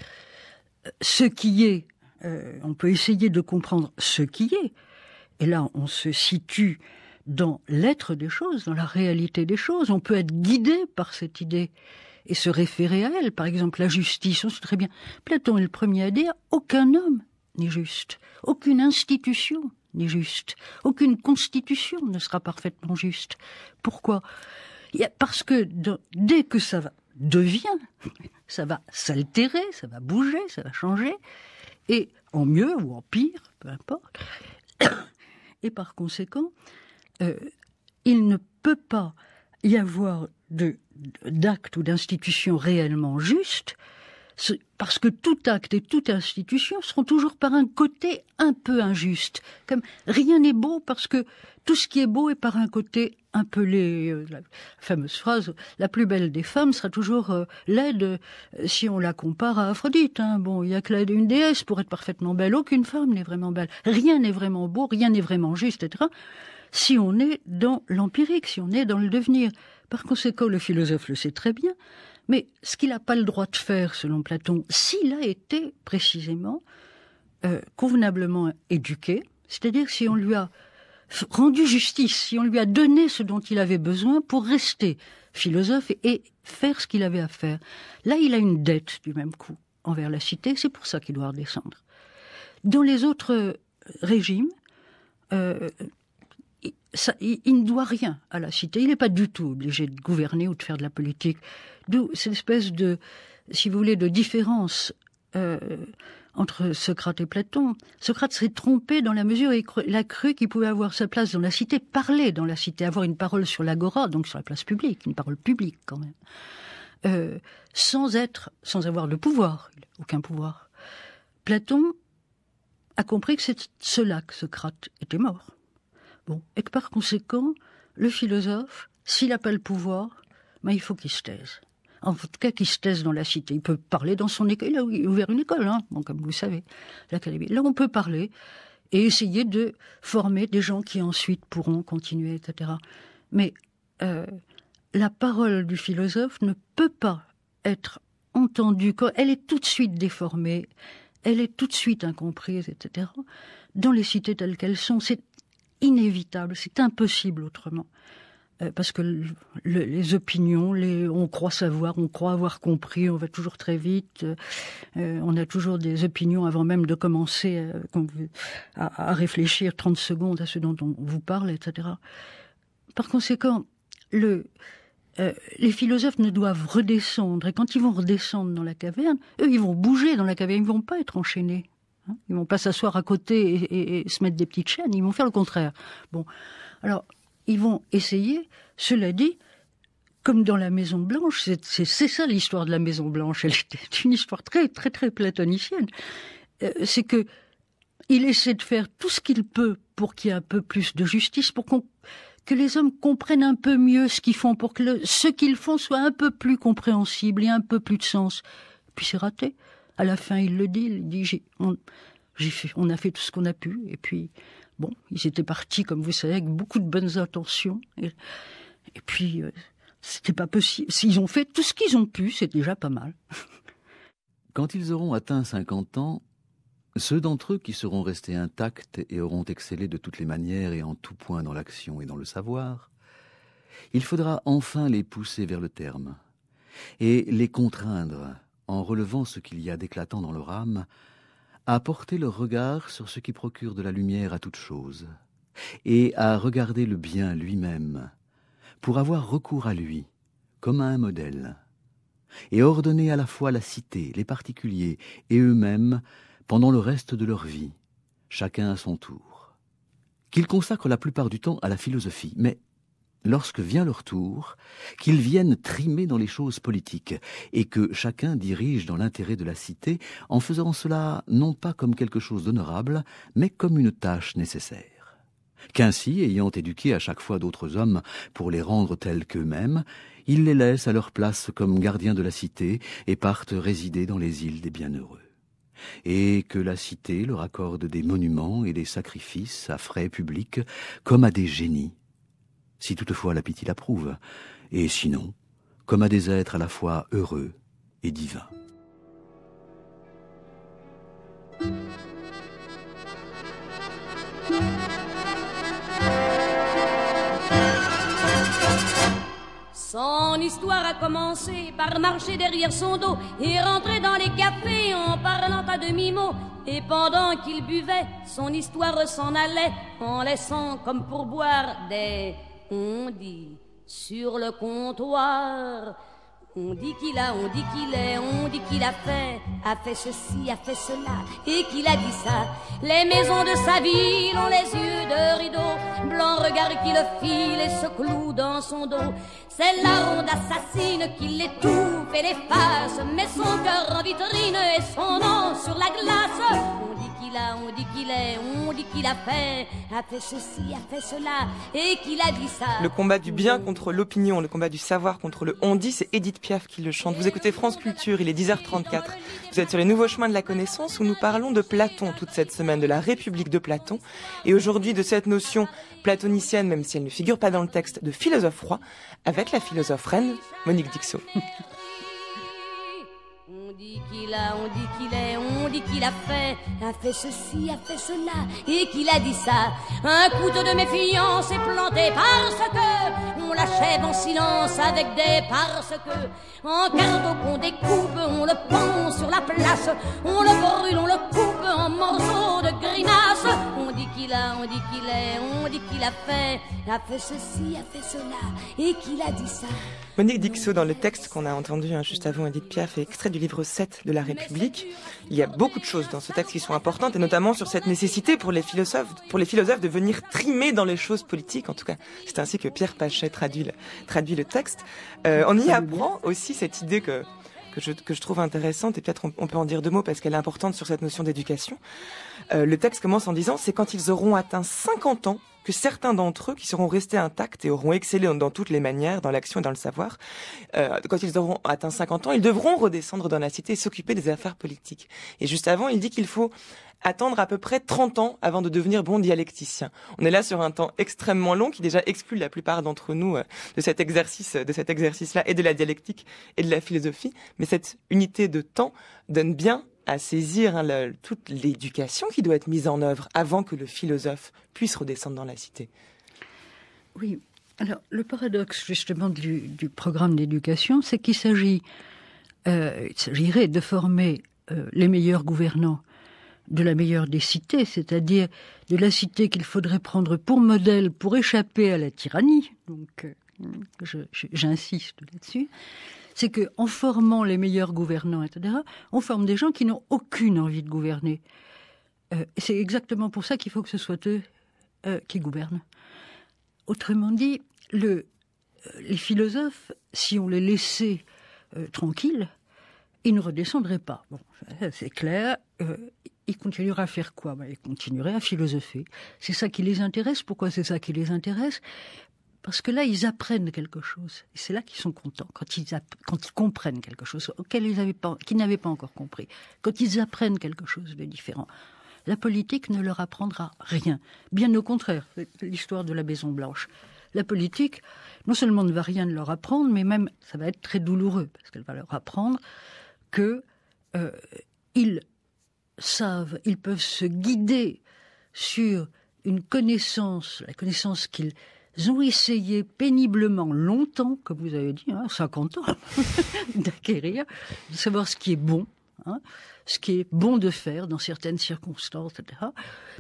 ce qui est, on peut essayer de comprendre ce qui est. Et là, on se situe dans l'être des choses, dans la réalité des choses. On peut être guidé par cette idée et se référer à elle. Par exemple, la justice, on sait très bien. Platon est le premier à dire aucun homme n'est juste, aucune institution n'est juste, aucune constitution ne sera parfaitement juste. Pourquoi Parce que dès que ça devient, ça va s'altérer, ça va bouger, ça va changer, et en mieux ou en pire, peu importe. Et par conséquent, euh, il ne peut pas y avoir d'acte ou d'institution réellement juste, parce que tout acte et toute institution seront toujours par un côté un peu injuste. Comme rien n'est beau parce que tout ce qui est beau est par un côté un peu laid. Euh, la fameuse phrase la plus belle des femmes sera toujours euh, laide si on la compare à Aphrodite. Hein. Bon, il n'y a que l'aide une déesse pour être parfaitement belle. Aucune femme n'est vraiment belle. Rien n'est vraiment beau, rien n'est vraiment juste, etc si on est dans l'empirique, si on est dans le devenir. Par conséquent, le philosophe le sait très bien, mais ce qu'il n'a pas le droit de faire, selon Platon, s'il a été précisément euh, convenablement éduqué, c'est-à-dire si on lui a rendu justice, si on lui a donné ce dont il avait besoin pour rester philosophe et faire ce qu'il avait à faire. Là, il a une dette du même coup envers la cité, c'est pour ça qu'il doit redescendre. Dans les autres euh, régimes, euh, il, ne doit rien à la cité. Il n'est pas du tout obligé de gouverner ou de faire de la politique. D'où cette espèce de, si vous voulez, de différence euh, entre Socrate et Platon. Socrate s'est trompé dans la mesure où il a cru qu'il pouvait avoir sa place dans la cité, parler dans la cité, avoir une parole sur l'agora, donc sur la place publique, une parole publique quand même, euh, sans être, sans avoir le pouvoir, aucun pouvoir. Platon a compris que c'est cela que Socrate était mort. Bon. Et que par conséquent, le philosophe, s'il n'a pas le pouvoir, mais ben, il faut qu'il se taise. En tout cas, qu'il se taise dans la cité. Il peut parler dans son école. Il a ouvert une école, hein. comme vous le savez, l'académie. Là, on peut parler et essayer de former des gens qui ensuite pourront continuer, etc. Mais euh, la parole du philosophe ne peut pas être entendue. Elle est tout de suite déformée elle est tout de suite incomprise, etc. Dans les cités telles qu'elles sont, c'est inévitable, c'est impossible autrement. Euh, parce que les opinions, on croit savoir, on croit avoir compris, on va toujours très vite, euh, euh, on a toujours des opinions avant même de commencer à, réfléchir 30 secondes à ce dont on vous parle, etc. Par conséquent, les philosophes ne doivent redescendre, et quand ils vont redescendre dans la caverne, eux, ils vont bouger dans la caverne, ils ne vont pas être enchaînés ils vont pas s'asseoir à côté et, se mettre des petites chaînes, ils vont faire le contraire. Bon, alors ils vont essayer. Cela dit, comme dans la Maison Blanche, c'est ça l'histoire de la Maison Blanche. Elle est une histoire très très très platonicienne. Euh, c'est que il essaie de faire tout ce qu'il peut pour qu'il y ait un peu plus de justice, pour qu'on que les hommes comprennent un peu mieux ce qu'ils font, pour que ce qu'ils font soit un peu plus compréhensible et un peu plus de sens. puis c'est raté à la fin, il le dit, il dit, on, on a fait tout ce qu'on a pu, et puis, bon, ils étaient partis, comme vous savez, avec beaucoup de bonnes intentions, et, puis, euh, c'était pas possible. S'ils ont fait tout ce qu'ils ont pu, c'est déjà pas mal. Quand ils auront atteint 50 ans, ceux d'entre eux qui seront restés intacts et auront excellé de toutes les manières et en tout point dans l'action et dans le savoir, il faudra enfin les pousser vers le terme et les contraindre en relevant ce qu'il y a d'éclatant dans leur âme, à porter leur regard sur ce qui procure de la lumière à toute chose, et à regarder le bien lui-même, pour avoir recours à lui, comme à un modèle, et ordonner à la fois la cité, les particuliers et eux-mêmes pendant le reste de leur vie, chacun à son tour. Qu'ils consacrent la plupart du temps à la philosophie, mais lorsque vient leur tour, qu'ils viennent trimer dans les choses politiques, et que chacun dirige dans l'intérêt de la cité, en faisant cela non pas comme quelque chose d'honorable, mais comme une tâche nécessaire qu'ainsi, ayant éduqué à chaque fois d'autres hommes pour les rendre tels qu'eux-mêmes, ils les laissent à leur place comme gardiens de la cité et partent résider dans les îles des bienheureux. Et que la cité leur accorde des monuments et des sacrifices à frais publics comme à des génies si toutefois pitié l'approuve, et sinon, comme à des êtres à la fois heureux et divins. Son histoire a commencé par marcher derrière son dos et rentrer dans les cafés en parlant à demi-mot. Et pendant qu'il buvait, son histoire s'en allait en laissant comme pour boire des on dit sur le comptoir. On dit qu'il a, on dit qu'il est, on dit qu'il a fait, a fait ceci, a fait cela, et qu'il a dit ça. Les maisons de sa ville ont les yeux de rideau, blanc regard qui le file et se cloue dans son dos. C'est la ronde assassine qui l'étouffe et l'efface, met son cœur en vitrine et son nom sur la glace on dit qu'il est, on dit qu'il a fait, a fait ceci, a fait cela, et qu'il a dit ça. Le combat du bien contre l'opinion, le combat du savoir contre le on dit, c'est Edith Piaf qui le chante. Vous écoutez France Culture, il est 10h34. Vous êtes sur les nouveaux chemins de la connaissance où nous parlons de Platon toute cette semaine, de la République de Platon, et aujourd'hui de cette notion platonicienne, même si elle ne figure pas dans le texte, de philosophe roi, avec la philosophe reine Monique Dixot. on dit qu'il a, on dit qu'il est, qu'il a fait, a fait ceci, a fait cela, et qu'il a dit ça. Un couteau de méfiance est planté parce que on l'achève en silence avec des parce que. En cardo qu'on découpe, on le pend sur la place, on le brûle, on le coupe en morceaux de grimace a, on dit qu'il est, on dit qu'il a fait, a fait ceci, a fait cela, et qu'il a dit ça. Monique Dixot, dans le texte qu'on a entendu hein, juste avant Edith Piaf, est extrait du livre 7 de La République. Il y a beaucoup de choses dans ce texte qui sont importantes, et notamment sur cette nécessité pour les philosophes, pour les philosophes de venir trimer dans les choses politiques. En tout cas, c'est ainsi que Pierre Pachet traduit le, texte. Euh, on y apprend aussi cette idée que, que, je, trouve intéressante, et peut-être on peut en dire deux mots parce qu'elle est importante sur cette notion d'éducation. Euh, le texte commence en disant c'est quand ils auront atteint 50 ans que certains d'entre eux qui seront restés intacts et auront excellé dans toutes les manières, dans l'action et dans le savoir, euh, quand ils auront atteint 50 ans, ils devront redescendre dans la cité et s'occuper des affaires politiques. Et juste avant, il dit qu'il faut attendre à peu près 30 ans avant de devenir bon dialecticien. On est là sur un temps extrêmement long qui déjà exclut la plupart d'entre nous euh, de cet exercice, de cet exercice-là et de la dialectique et de la philosophie. Mais cette unité de temps donne bien à saisir hein, toute l'éducation qui doit être mise en œuvre avant que le philosophe puisse redescendre dans la cité. Oui. Alors, le paradoxe justement du, programme d'éducation, c'est qu'il s'agit, euh, il s'agirait de former euh, les meilleurs gouvernants de la meilleure des cités, c'est-à-dire de la cité qu'il faudrait prendre pour modèle pour échapper à la tyrannie. Donc, euh, j'insiste là-dessus c'est que en formant les meilleurs gouvernants, etc., on forme des gens qui n'ont aucune envie de gouverner. Euh, c'est exactement pour ça qu'il faut que ce soit eux euh, qui gouvernent. Autrement dit, euh, les philosophes, si on les laissait tranquilles, ils ne redescendraient pas. Bon, c'est clair. ils continueraient à faire quoi ben, Ils continueraient à philosopher. C'est ça qui les intéresse. Pourquoi c'est ça qui les intéresse parce que là, ils apprennent quelque chose. Et c'est là qu'ils sont contents, quand ils, quand ils comprennent quelque chose pas, qu'ils n'avaient pas encore compris. Quand ils apprennent quelque chose de différent. La politique ne leur apprendra rien. Bien au contraire, l'histoire de la Maison Blanche. La politique, non seulement ne va rien leur apprendre, mais même ça va être très douloureux, parce qu'elle va leur apprendre qu'ils euh, savent, ils peuvent se guider sur une connaissance, la connaissance qu'ils ils ont essayé péniblement, longtemps, comme vous avez dit, 50 hein, ans, d'acquérir, de savoir ce qui est bon, hein, ce qui est bon de faire dans certaines circonstances, etc.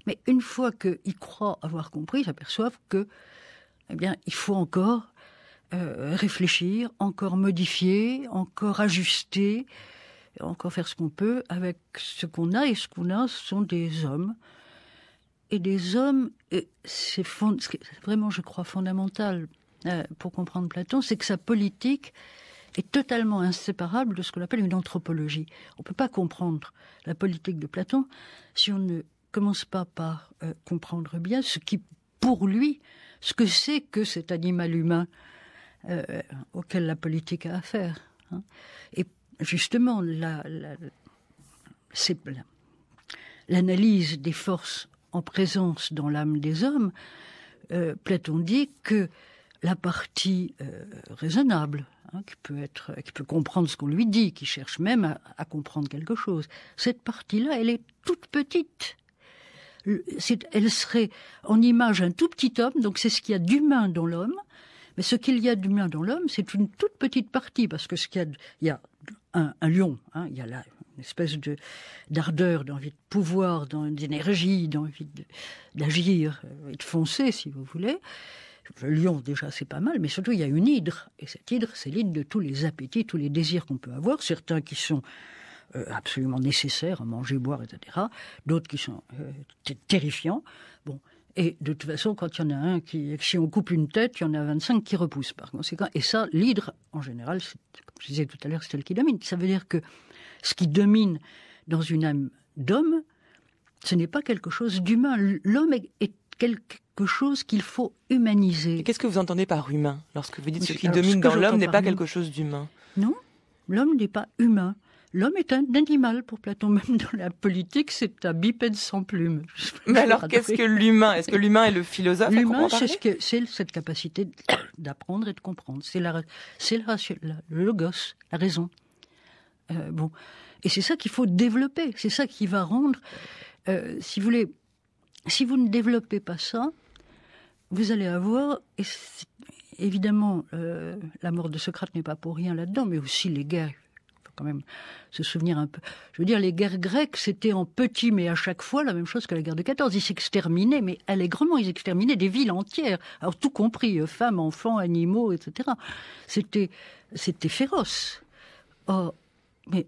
Mais une fois qu'ils croient avoir compris, ils s'aperçoivent que, eh bien, il faut encore euh, réfléchir, encore modifier, encore ajuster, encore faire ce qu'on peut avec ce qu'on a. Et ce qu'on a, ce sont des hommes et des hommes, et c'est fond... vraiment, je crois, fondamental euh, pour comprendre Platon, c'est que sa politique est totalement inséparable de ce qu'on appelle une anthropologie. On ne peut pas comprendre la politique de Platon si on ne commence pas par euh, comprendre bien ce qui, pour lui, ce que c'est que cet animal humain euh, auquel la politique a affaire. Hein. Et justement, l'analyse des forces en présence dans l'âme des hommes, euh, Platon dit que la partie euh, raisonnable, hein, qui peut être, qui peut comprendre ce qu'on lui dit, qui cherche même à, comprendre quelque chose, cette partie-là, elle est toute petite. Elle serait en image un tout petit homme, donc c'est ce qu'il y a d'humain dans l'homme. Mais ce qu'il y a d'humain dans l'homme, c'est une toute petite partie, parce que ce qu'il y a, il y a un, lion, hein, il y a la, une espèce de d'ardeur, d'envie de pouvoir, d'énergie, d'envie d'agir et de foncer, si vous voulez. Le lion, déjà, c'est pas mal, mais surtout, il y a une hydre. Et cette hydre, c'est l'hydre de tous les appétits, tous les désirs qu'on peut avoir. Certains qui sont euh, absolument nécessaires à manger, boire, etc. D'autres qui sont euh, terrifiants. Bon. Et de toute façon, quand il y en a un qui, si on coupe une tête, il y en a 25 qui repoussent par conséquent. Et ça, l'hydre, en général, comme je disais tout à l'heure, c'est elle qui domine. Ça veut dire que ce qui domine dans une âme d'homme, ce n'est pas quelque chose d'humain. L'homme est quelque chose qu'il faut humaniser. Qu'est-ce que vous entendez par humain lorsque vous dites ce qui domine dans l'homme n'est pas quelque chose d'humain Non, l'homme n'est pas humain. L'homme est un animal pour Platon, même dans la politique, c'est un bipède sans plume. Mais alors qu'est-ce que l'humain Est-ce que l'humain est le philosophe L'humain, c'est cette capacité d'apprendre et de comprendre. C'est le logos, la raison. Euh, bon, et c'est ça qu'il faut développer. C'est ça qui va rendre, euh, si vous voulez, si vous ne développez pas ça, vous allez avoir évidemment euh, la mort de Socrate n'est pas pour rien là-dedans, mais aussi les guerres. Il faut quand même se souvenir un peu. Je veux dire, les guerres grecques, c'était en petit, mais à chaque fois la même chose que la guerre de 14. Ils s'exterminaient, mais allègrement, ils exterminaient des villes entières. Alors tout compris, femmes, enfants, animaux, etc. C'était, c'était féroce. Or, mais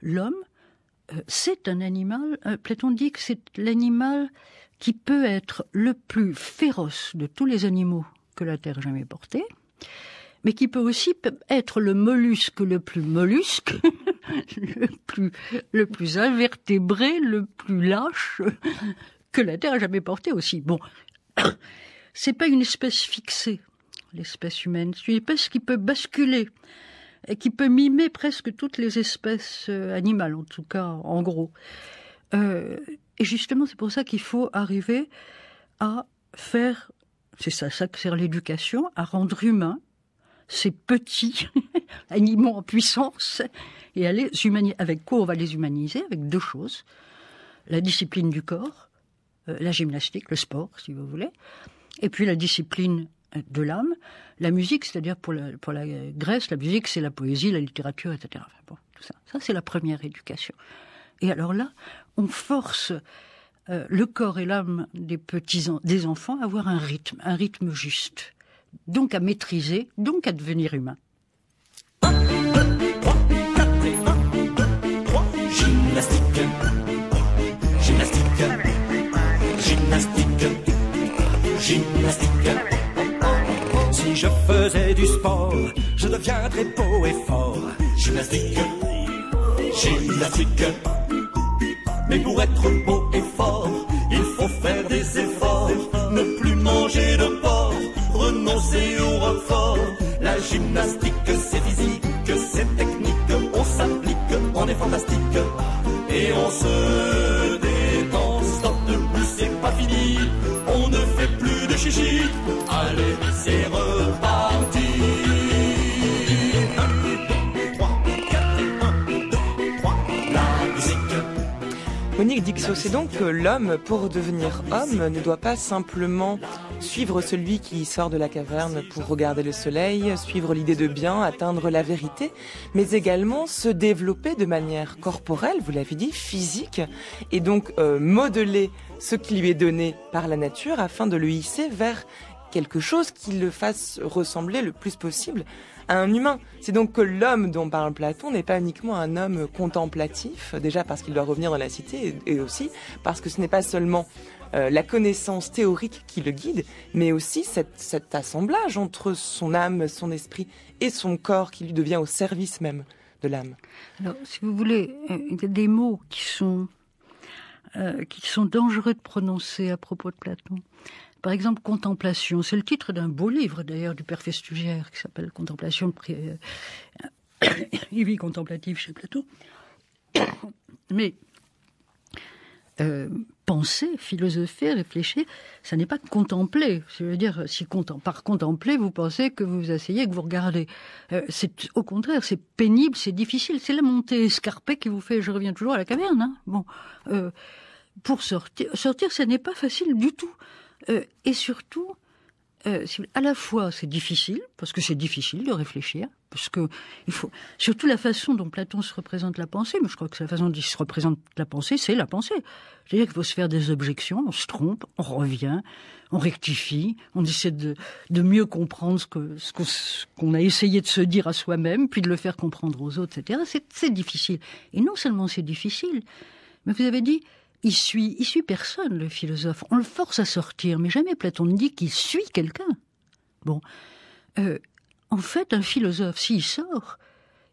l'homme, euh, c'est un animal, euh, Platon dit que c'est l'animal qui peut être le plus féroce de tous les animaux que la Terre a jamais porté, mais qui peut aussi être le mollusque le plus mollusque, le plus, le plus invertébré, le plus lâche que la Terre a jamais porté aussi. Bon, c'est pas une espèce fixée, l'espèce humaine, c'est une espèce qui peut basculer et qui peut mimer presque toutes les espèces euh, animales, en tout cas, en gros. Euh, et justement, c'est pour ça qu'il faut arriver à faire, c'est ça, ça que sert l'éducation, à rendre humain ces petits animaux en puissance et à les humaniser. Avec quoi on va les humaniser Avec deux choses. La discipline du corps, euh, la gymnastique, le sport, si vous voulez, et puis la discipline de l'âme, la musique, c'est-à-dire pour, la, Grèce, la musique, c'est la poésie, la littérature, etc. tout ça. c'est la première éducation. Et alors là, on force euh, le corps et l'âme des petits des enfants à avoir un rythme, un rythme juste, donc à maîtriser, donc à devenir humain. gymnastique, gymnastique, gymnastique je faisais du sport, je deviendrais beau et fort. Gymnastique, gymnastique. Mais pour être beau et fort, il faut faire des efforts. Ne plus manger de porc, renoncer au renfort. La gymnastique, c'est physique, c'est technique. On s'applique, on est fantastique et on se Dixo, c'est donc que l'homme, pour devenir homme, ne doit pas simplement suivre celui qui sort de la caverne pour regarder le soleil, suivre l'idée de bien, atteindre la vérité, mais également se développer de manière corporelle, vous l'avez dit, physique, et donc euh, modeler ce qui lui est donné par la nature afin de le hisser vers quelque chose qui le fasse ressembler le plus possible à un humain. C'est donc que l'homme dont parle Platon n'est pas uniquement un homme contemplatif, déjà parce qu'il doit revenir dans la cité, et aussi parce que ce n'est pas seulement euh, la connaissance théorique qui le guide, mais aussi cet assemblage entre son âme, son esprit et son corps qui lui devient au service même de l'âme. Alors, si vous voulez, euh, il y a des mots qui sont, euh, qui sont dangereux de prononcer à propos de Platon. Par exemple, Contemplation, c'est le titre d'un beau livre d'ailleurs du père Festugère qui s'appelle Contemplation, il euh, vit contemplative chez Plateau. Mais euh, penser, philosopher, réfléchir, ça n'est pas contempler. je veux dire si par contempler, vous pensez que vous vous asseyez, que vous regardez. Euh, c'est au contraire, c'est pénible, c'est difficile, c'est la montée escarpée qui vous fait. Je reviens toujours à la caverne. Hein. bon, pour sortir, sortir, ce n'est pas facile du tout. Euh, et surtout, euh, à la fois c'est difficile, parce que c'est difficile de réfléchir, parce que il faut surtout la façon dont Platon se représente la pensée, mais je crois que la façon dont il se représente la pensée, c'est la pensée. C'est-à-dire qu'il faut se faire des objections, on se trompe, on revient, on rectifie, on essaie de, mieux comprendre ce qu'on a essayé de se dire à soi-même, puis de le faire comprendre aux autres, etc. C'est difficile. Et non seulement c'est difficile, mais vous avez dit, il suit, il suit personne, le philosophe. On le force à sortir, mais jamais Platon ne dit qu'il suit quelqu'un. Bon, euh, en fait, un philosophe, s'il sort,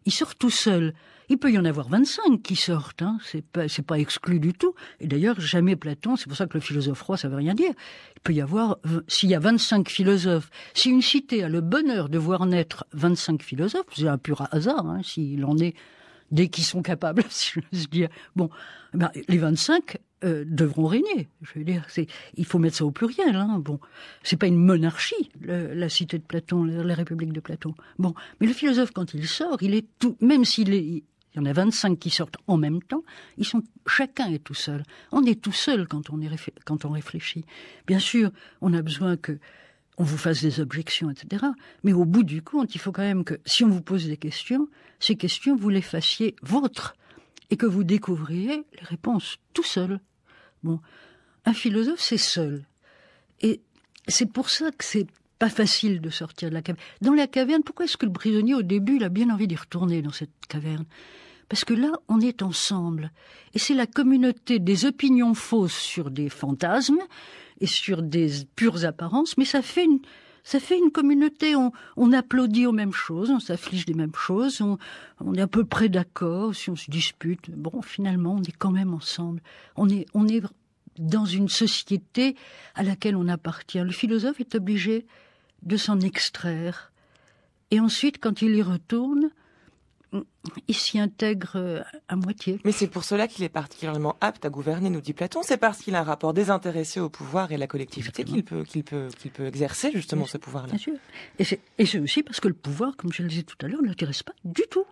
il sort tout seul. Il peut y en avoir 25 qui sortent, hein. c'est pas, exclu du tout. Et d'ailleurs, jamais Platon, c'est pour ça que le philosophe roi, ça veut rien dire. Il peut y avoir, s'il y a 25 philosophes, si une cité a le bonheur de voir naître 25 philosophes, c'est un pur hasard, hein, s'il en est dès qu'ils sont capables, si veux dire. Bon, eh ben, les 25 euh, devront régner. Je veux dire, c'est, il faut mettre ça au pluriel. Hein. Bon, c'est pas une monarchie, la cité de Platon, la République de Platon. Bon, mais le philosophe quand il sort, il est tout, même s'il y en a 25 qui sortent en même temps, ils sont, chacun est tout seul. On est tout seul quand on, est, quand on réfléchit. Bien sûr, on a besoin que on vous fasse des objections, etc. Mais au bout du compte, il faut quand même que, si on vous pose des questions, ces questions, vous les fassiez vôtres et que vous découvriez les réponses tout seul. Bon, un philosophe, c'est seul. Et c'est pour ça que c'est pas facile de sortir de la caverne. Dans la caverne, pourquoi est-ce que le prisonnier, au début, il a bien envie d'y retourner dans cette caverne Parce que là, on est ensemble. Et c'est la communauté des opinions fausses sur des fantasmes et sur des pures apparences, mais ça fait une, ça fait une communauté. On, applaudit aux mêmes choses, on s'afflige des mêmes choses, on, on est à peu près d'accord. Si on se dispute, bon, finalement, on est quand même ensemble. On est, on est dans une société à laquelle on appartient. Le philosophe est obligé de s'en extraire. Et ensuite, quand il y retourne, il s'y intègre euh, à moitié. Mais c'est pour cela qu'il est particulièrement apte à gouverner, nous dit Platon. C'est parce qu'il a un rapport désintéressé au pouvoir et à la collectivité qu'il peut, exercer justement ce pouvoir-là. Bien sûr. Et c'est aussi parce que le pouvoir, comme je le disais tout à l'heure, ne l'intéresse pas du tout.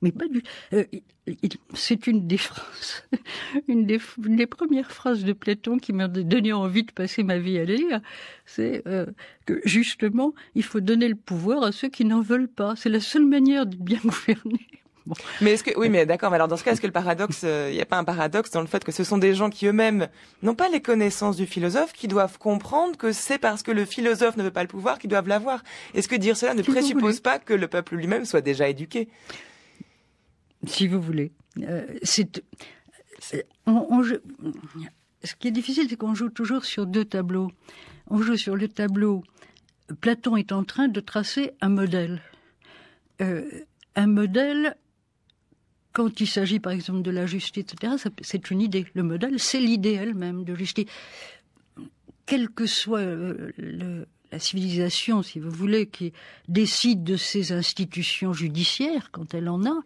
Mais pas du. Euh, c'est une des phrases, une des, premières phrases de Platon qui m'a donné envie de passer ma vie à lire. C'est euh, que justement, il faut donner le pouvoir à ceux qui n'en veulent pas. C'est la seule manière de bien gouverner. Bon. Mais est-ce que oui, mais d'accord. Mais alors dans ce cas, est-ce que le paradoxe, euh, il n'y a pas un paradoxe dans le fait que ce sont des gens qui eux-mêmes n'ont pas les connaissances du philosophe, qui doivent comprendre que c'est parce que le philosophe ne veut pas le pouvoir qu'ils doivent l'avoir. Est-ce que dire cela ne présuppose pas que le peuple lui-même soit déjà éduqué si vous voulez. Euh, euh, ce qui est difficile, c'est qu'on joue toujours sur deux tableaux. On joue sur le tableau. Platon est en train de tracer un modèle. Euh, un modèle, quand il s'agit par exemple de la justice, etc., c'est une idée. Le modèle, c'est l'idée elle-même de justice. Quelle que soit la civilisation, si vous voulez, qui décide de ses institutions judiciaires, quand elle en a,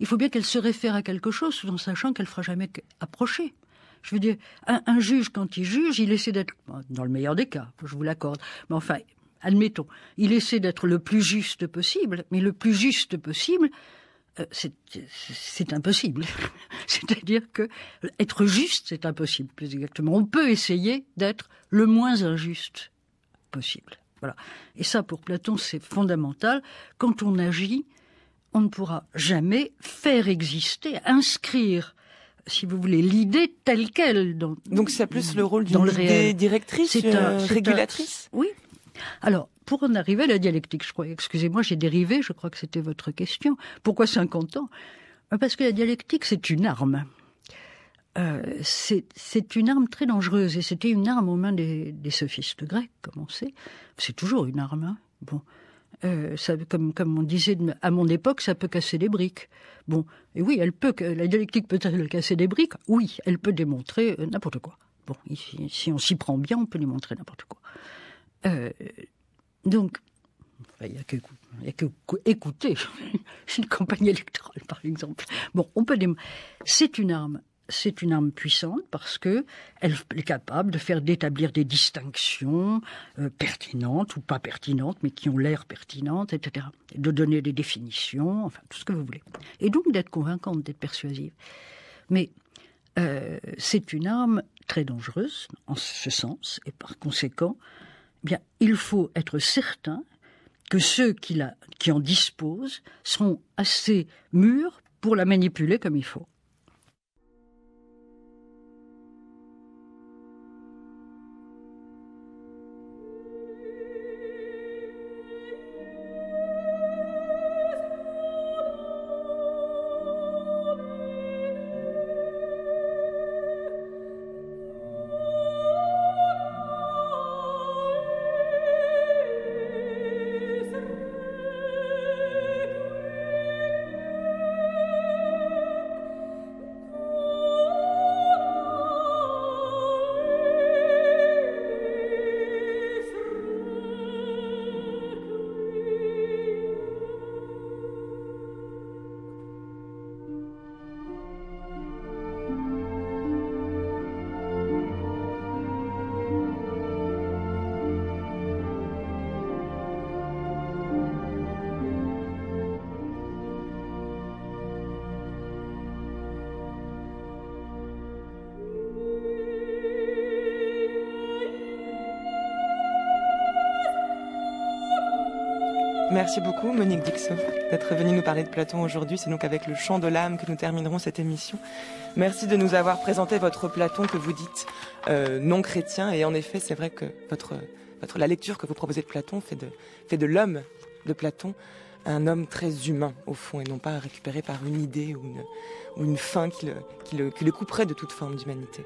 il faut bien qu'elle se réfère à quelque chose tout en sachant qu'elle fera jamais approcher. Je veux dire, un, juge, quand il juge, il essaie d'être, dans le meilleur des cas, je vous l'accorde, mais enfin, admettons, il essaie d'être le plus juste possible, mais le plus juste possible, euh, c'est impossible. C'est-à-dire que euh, être juste, c'est impossible, plus exactement. On peut essayer d'être le moins injuste possible. Voilà. Et ça, pour Platon, c'est fondamental. Quand on agit, on ne pourra jamais faire exister, inscrire si vous voulez, l'idée telle qu'elle. Dans, Donc c'est plus le rôle d'une idée directrice, un, euh, régulatrice Oui. Alors, pour en arriver à la dialectique, je crois, excusez-moi, j'ai dérivé, je crois que c'était votre question. Pourquoi 50 ans euh, Parce que la dialectique, c'est une arme. Euh, c'est une arme très dangereuse et c'était une arme aux mains des, des sophistes grecs, comme on sait. C'est toujours une arme. Hein. bon, euh, comme, comme on disait à mon époque, ça peut casser des briques. Bon, et oui, elle peut, la dialectique peut casser des briques, oui, elle peut démontrer euh, n'importe quoi. Bon, si on s'y prend bien, on peut démontrer n'importe quoi. Euh, donc, il n'y a que, a que écouter une campagne électorale, par exemple. Bon, on peut. C'est une arme c'est une arme puissante parce que elle est capable de faire d'établir des distinctions euh, pertinentes ou pas pertinentes, mais qui ont l'air pertinentes, etc. De donner des définitions, enfin tout ce que vous voulez. Et donc d'être convaincante, d'être persuasive. Mais euh, c'est une arme très dangereuse en ce sens, et par conséquent, eh bien il faut être certain que ceux qui, la, qui en disposent seront assez mûrs pour la manipuler comme il faut. Merci beaucoup Monique Dixon d'être venue nous parler de Platon aujourd'hui. C'est donc avec le chant de l'âme que nous terminerons cette émission. Merci de nous avoir présenté votre Platon que vous dites euh, non chrétien. Et en effet, c'est vrai que votre, votre, la lecture que vous proposez de Platon fait de, fait de l'homme de Platon un homme très humain au fond et non pas récupéré par une idée ou une, ou une fin qui le, qui, le, qui le couperait de toute forme d'humanité.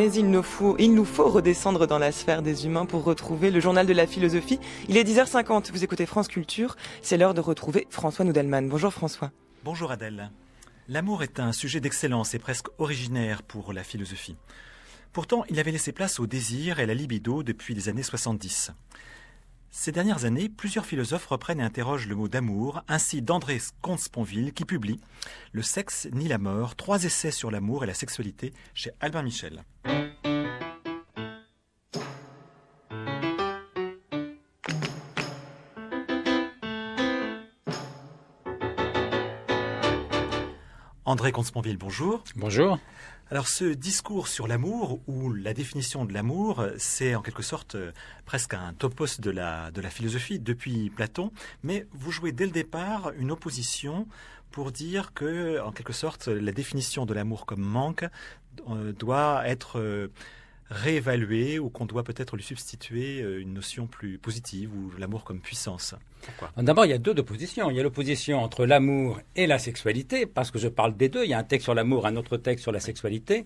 Mais il nous, faut, il nous faut redescendre dans la sphère des humains pour retrouver le journal de la philosophie. Il est 10h50, vous écoutez France Culture, c'est l'heure de retrouver François Noudelman. Bonjour François. Bonjour Adèle. L'amour est un sujet d'excellence et presque originaire pour la philosophie. Pourtant, il avait laissé place au désir et à la libido depuis les années 70. Ces dernières années, plusieurs philosophes reprennent et interrogent le mot d'amour, ainsi d'André Comte-Sponville qui publie Le sexe ni la mort, trois essais sur l'amour et la sexualité chez Albin Michel. André Consponville, bonjour. Bonjour. Alors ce discours sur l'amour, ou la définition de l'amour, c'est en quelque sorte euh, presque un topos de la, de la philosophie depuis Platon, mais vous jouez dès le départ une opposition pour dire que, en quelque sorte, la définition de l'amour comme manque euh, doit être euh, réévaluer ou qu'on doit peut-être lui substituer euh, une notion plus positive ou l'amour comme puissance D'abord, il y a deux oppositions. Il y a l'opposition entre l'amour et la sexualité, parce que je parle des deux. Il y a un texte sur l'amour, un autre texte sur la sexualité.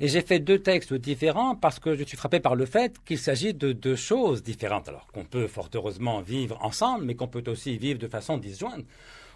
Et j'ai fait deux textes différents parce que je suis frappé par le fait qu'il s'agit de deux choses différentes. Alors qu'on peut fort heureusement vivre ensemble, mais qu'on peut aussi vivre de façon disjointe.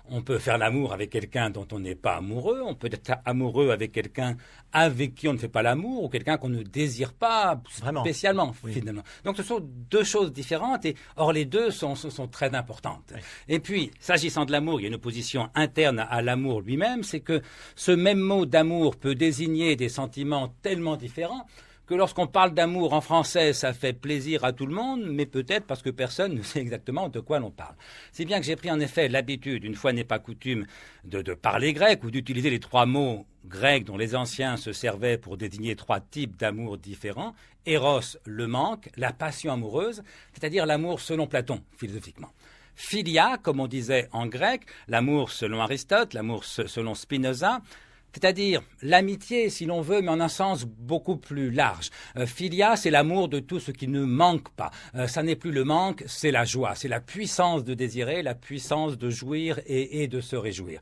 On peut faire l'amour avec quelqu'un dont on n'est pas amoureux, on peut être amoureux avec quelqu'un avec qui on ne fait pas l'amour ou quelqu'un qu'on ne désire pas spécialement finalement. Donc ce sont deux choses différentes et or les deux sont, très importantes. Et puis s'agissant de l'amour, il y a une opposition interne à l'amour lui-même, c'est que ce même mot d'amour peut désigner des sentiments tellement différents que lorsqu'on parle d'amour en français, ça fait plaisir à tout le monde, mais peut-être parce que personne ne sait exactement de quoi l'on parle. C'est bien que j'ai pris en effet l'habitude, une fois n'est pas coutume, de, de parler grec ou d'utiliser les trois mots grecs dont les anciens se servaient pour désigner trois types d'amour différents, Eros, le manque, la passion amoureuse, c'est-à-dire l'amour selon Platon, philosophiquement. Philia, comme on disait en grec, l'amour selon Aristote, l'amour selon Spinoza, c'est-à-dire l'amitié, si l'on veut, mais en un sens beaucoup plus large. philia, euh, c'est l'amour de tout ce qui ne manque pas. Euh, ça n'est plus le manque, c'est la joie, c'est la puissance de désirer, la puissance de jouir et de se réjouir.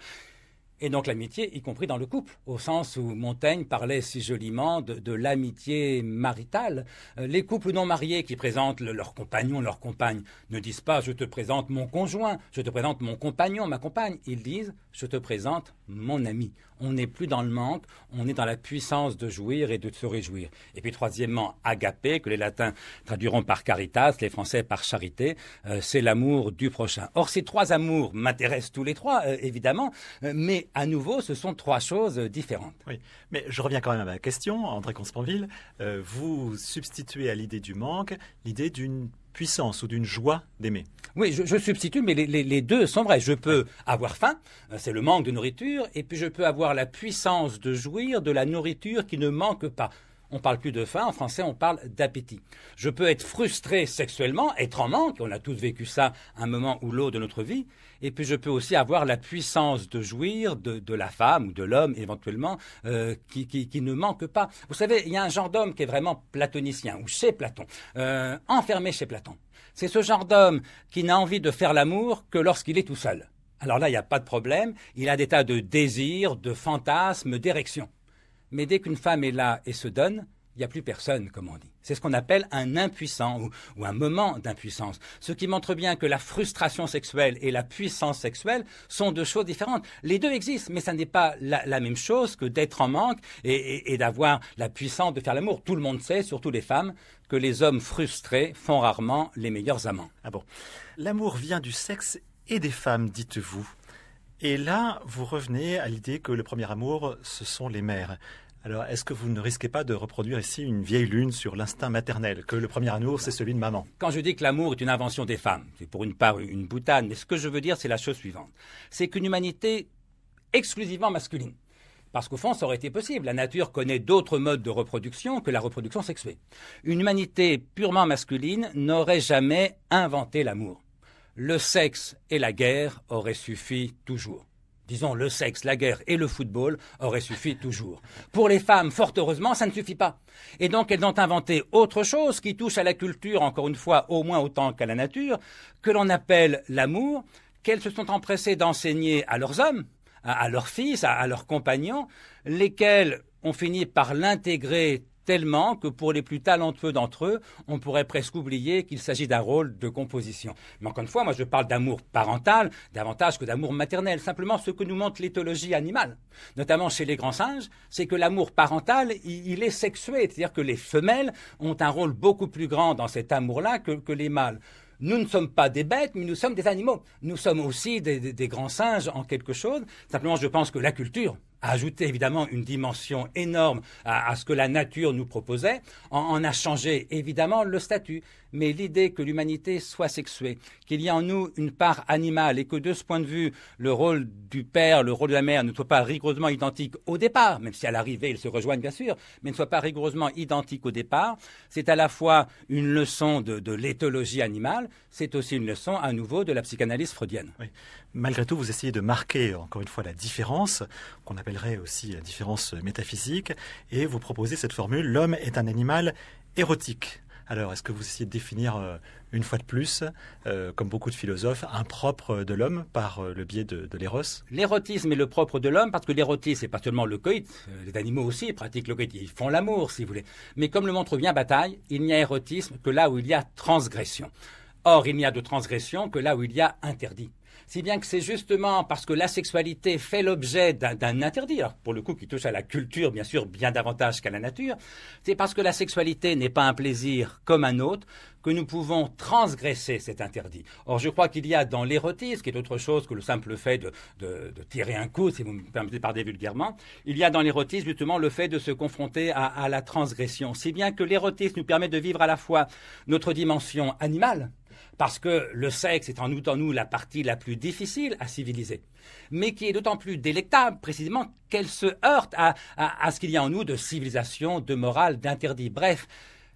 Et donc l'amitié, y compris dans le couple, au sens où Montaigne parlait si joliment de, de l'amitié maritale. Euh, les couples non mariés qui présentent leur compagnon, leur compagne, ne disent pas je te présente mon conjoint, je te présente mon compagnon, ma compagne. Ils disent je te présente mon ami. On n'est plus dans le manque, on est dans la puissance de jouir et de se réjouir. Et puis troisièmement, agapé, que les Latins traduiront par caritas, les Français par charité, euh, c'est l'amour du prochain. Or ces trois amours m'intéressent tous les trois, euh, évidemment, mais à nouveau, ce sont trois choses différentes. Oui, mais je reviens quand même à ma question, André Conspanville. Euh, vous substituez à l'idée du manque l'idée d'une puissance ou d'une joie d'aimer. Oui, je, substitue, mais les, deux sont vrais. Je peux avoir faim, euh, c'est le manque de nourriture, et puis je peux avoir la puissance de jouir de la nourriture qui ne manque pas on parle plus de faim, en français on parle d'appétit. Je peux être frustré sexuellement, être en manque, on a tous vécu ça un moment ou l'autre de notre vie, et puis je peux aussi avoir la puissance de jouir de, la femme ou de l'homme éventuellement euh, qui, ne manque pas. Vous savez, il y a un genre d'homme qui est vraiment platonicien, ou chez Platon, euh, enfermé chez Platon. C'est ce genre d'homme qui n'a envie de faire l'amour que lorsqu'il est tout seul. Alors là, il n'y a pas de problème, il a des tas de désirs, de fantasmes, d'érections. Mais dès qu'une femme est là et se donne, il n'y a plus personne, comme on dit. C'est ce qu'on appelle un impuissant ou, un moment d'impuissance. Ce qui montre bien que la frustration sexuelle et la puissance sexuelle sont deux choses différentes. Les deux existent, mais ça n'est pas la, même chose que d'être en manque et, d'avoir la puissance de faire l'amour. Tout le monde sait, surtout les femmes, que les hommes frustrés font rarement les meilleurs amants. Ah l'amour vient du sexe et des femmes, dites-vous et là, vous revenez à l'idée que le premier amour, ce sont les mères. Alors, est-ce que vous ne risquez pas de reproduire ici une vieille lune sur l'instinct maternel, que le premier amour, c'est celui de maman Quand je dis que l'amour est une invention des femmes, c'est pour une part une boutade, mais ce que je veux dire, c'est la chose suivante. C'est qu'une humanité exclusivement masculine. Parce qu'au fond, ça aurait été possible. La nature connaît d'autres modes de reproduction que la reproduction sexuée. Une humanité purement masculine n'aurait jamais inventé l'amour le sexe et la guerre auraient suffi toujours. Disons, le sexe, la guerre et le football auraient suffi toujours. Pour les femmes, fort heureusement, ça ne suffit pas. Et donc, elles ont inventé autre chose qui touche à la culture, encore une fois, au moins autant qu'à la nature, que l'on appelle l'amour, qu'elles se sont empressées d'enseigner à leurs hommes, à, leurs fils, à leurs compagnons, lesquels ont fini par l'intégrer tellement que pour les plus talentueux d'entre eux, on pourrait presque oublier qu'il s'agit d'un rôle de composition. Mais encore une fois, moi je parle d'amour parental davantage que d'amour maternel. Simplement, ce que nous montre l'éthologie animale, notamment chez les grands singes, c'est que l'amour parental, il, est sexué. C'est-à-dire que les femelles ont un rôle beaucoup plus grand dans cet amour-là que, les mâles nous ne sommes pas des bêtes, mais nous sommes des animaux. Nous sommes aussi des, grands singes en quelque chose. Simplement, je pense que la culture, ajouté évidemment une dimension énorme à, ce que la nature nous proposait, en, a changé évidemment le statut. Mais l'idée que l'humanité soit sexuée, qu'il y a en nous une part animale et que de ce point de vue, le rôle du père, le rôle de la mère ne soit pas rigoureusement identique au départ, même si à l'arrivée ils se rejoignent bien sûr, mais ne soit pas rigoureusement identique au départ, c'est à la fois une leçon de, de l'éthologie animale, c'est aussi une leçon à nouveau de la psychanalyse freudienne. Malgré tout, vous essayez de marquer encore une fois la différence, qu'on appellerait aussi la différence métaphysique, et vous proposez cette formule l'homme est un animal érotique. Alors, est-ce que vous essayez de définir euh, une fois de plus, euh, comme beaucoup de philosophes, un propre de l'homme par euh, le biais de, de l'éros L'érotisme est le propre de l'homme parce que l'érotisme, c'est pas seulement le coït. Les animaux aussi pratiquent le coït. Ils font l'amour, si vous voulez. Mais comme le montre bien Bataille, il n'y a érotisme que là où il y a transgression. Or, il n'y a de transgression que là où il y a interdit. Si bien que c'est justement parce que la sexualité fait l'objet d'un interdit, pour le coup qui touche à la culture bien sûr bien davantage qu'à la nature, c'est parce que la sexualité n'est pas un plaisir comme un autre que nous pouvons transgresser cet interdit. Or, je crois qu'il y a dans l'érotisme, qui est autre chose que le simple fait de, tirer un coup, si vous me permettez de parler vulgairement, il y a dans l'érotisme justement le fait de se confronter à la transgression. Si bien que l'érotisme nous permet de vivre à la fois notre dimension animale, parce que le sexe est en nous nous la partie la plus difficile à civiliser, mais qui est d'autant plus délectable précisément qu'elle se heurte à, ce qu'il y a en nous de civilisation, de morale, d'interdit. Bref,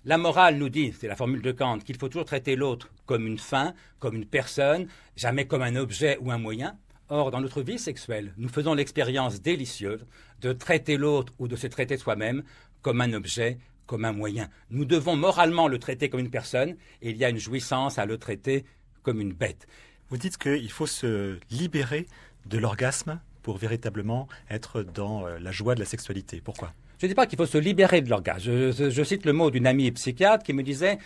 la morale nous dit, c'est la formule de Kant, qu'il faut toujours traiter l'autre comme une fin, comme une personne, jamais comme un objet ou un moyen. Or, dans notre vie sexuelle, nous faisons l'expérience délicieuse de traiter l'autre ou de se traiter soi-même comme un objet, comme un moyen. Nous devons moralement le traiter comme une personne, et il y a une jouissance à le traiter comme une bête. Vous dites qu'il faut se libérer de l'orgasme pour véritablement être dans euh, la joie de la sexualité. Pourquoi Je ne dis pas qu'il faut se libérer de l'orgasme. Je, je cite le mot d'une amie psychiatre qui me disait,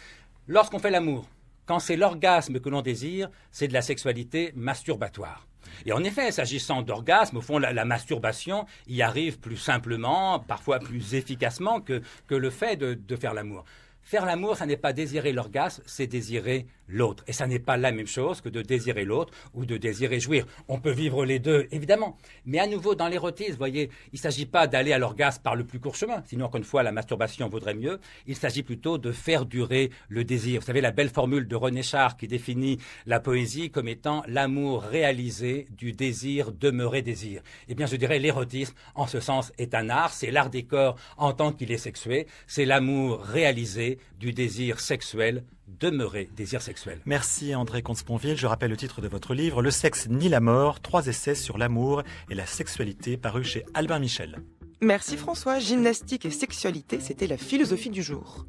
lorsqu'on fait l'amour, quand c'est l'orgasme que l'on désire, c'est de la sexualité masturbatoire. Et en effet, s'agissant d'orgasme, au fond, la, masturbation y arrive plus simplement, parfois plus efficacement que, le fait de, de faire l'amour. Faire l'amour, ça n'est pas désirer l'orgasme, c'est désirer l'autre. Et ça n'est pas la même chose que de désirer l'autre ou de désirer jouir. On peut vivre les deux, évidemment. Mais à nouveau, dans l'érotisme, voyez, il ne s'agit pas d'aller à l'orgasme par le plus court chemin. Sinon, encore une fois, la masturbation vaudrait mieux. Il s'agit plutôt de faire durer le désir. Vous savez, la belle formule de René Char qui définit la poésie comme étant l'amour réalisé du désir demeuré désir. Eh bien, je dirais l'érotisme, en ce sens, est un art. C'est l'art des corps en tant qu'il est sexué. C'est l'amour réalisé du désir sexuel demeurer désir sexuel. Merci André comte Je rappelle le titre de votre livre, Le sexe ni la mort, trois essais sur l'amour et la sexualité, paru chez Albin Michel. Merci François. Gymnastique et sexualité, c'était la philosophie du jour.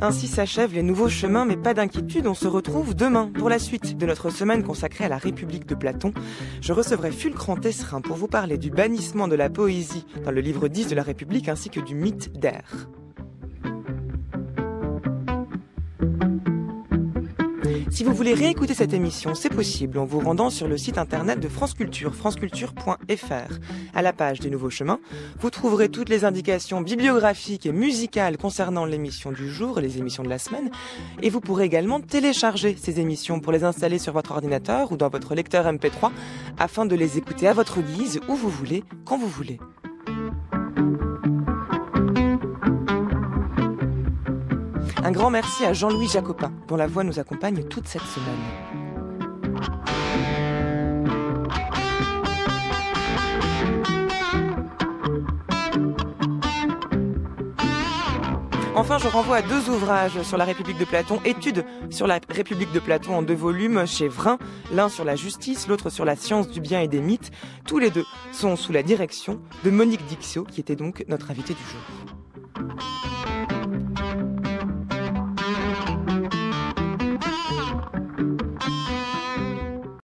Ainsi s'achèvent les nouveaux chemins, mais pas d'inquiétude, on se retrouve demain pour la suite de notre semaine consacrée à la République de Platon. Je recevrai Fulcrant Tesserin pour vous parler du bannissement de la poésie dans le livre 10 de la République ainsi que du mythe d'Air. Si vous voulez réécouter cette émission, c'est possible en vous rendant sur le site internet de France Culture, franceculture.fr. À la page des nouveaux chemins, vous trouverez toutes les indications bibliographiques et musicales concernant l'émission du jour et les émissions de la semaine, et vous pourrez également télécharger ces émissions pour les installer sur votre ordinateur ou dans votre lecteur MP3 afin de les écouter à votre guise où vous voulez, quand vous voulez. Un grand merci à Jean-Louis Jacopin, dont la voix nous accompagne toute cette semaine. Enfin, je renvoie à deux ouvrages sur la République de Platon, études sur la République de Platon en deux volumes chez Vrin, l'un sur la justice, l'autre sur la science du bien et des mythes. Tous les deux sont sous la direction de Monique Dixio, qui était donc notre invitée du jour.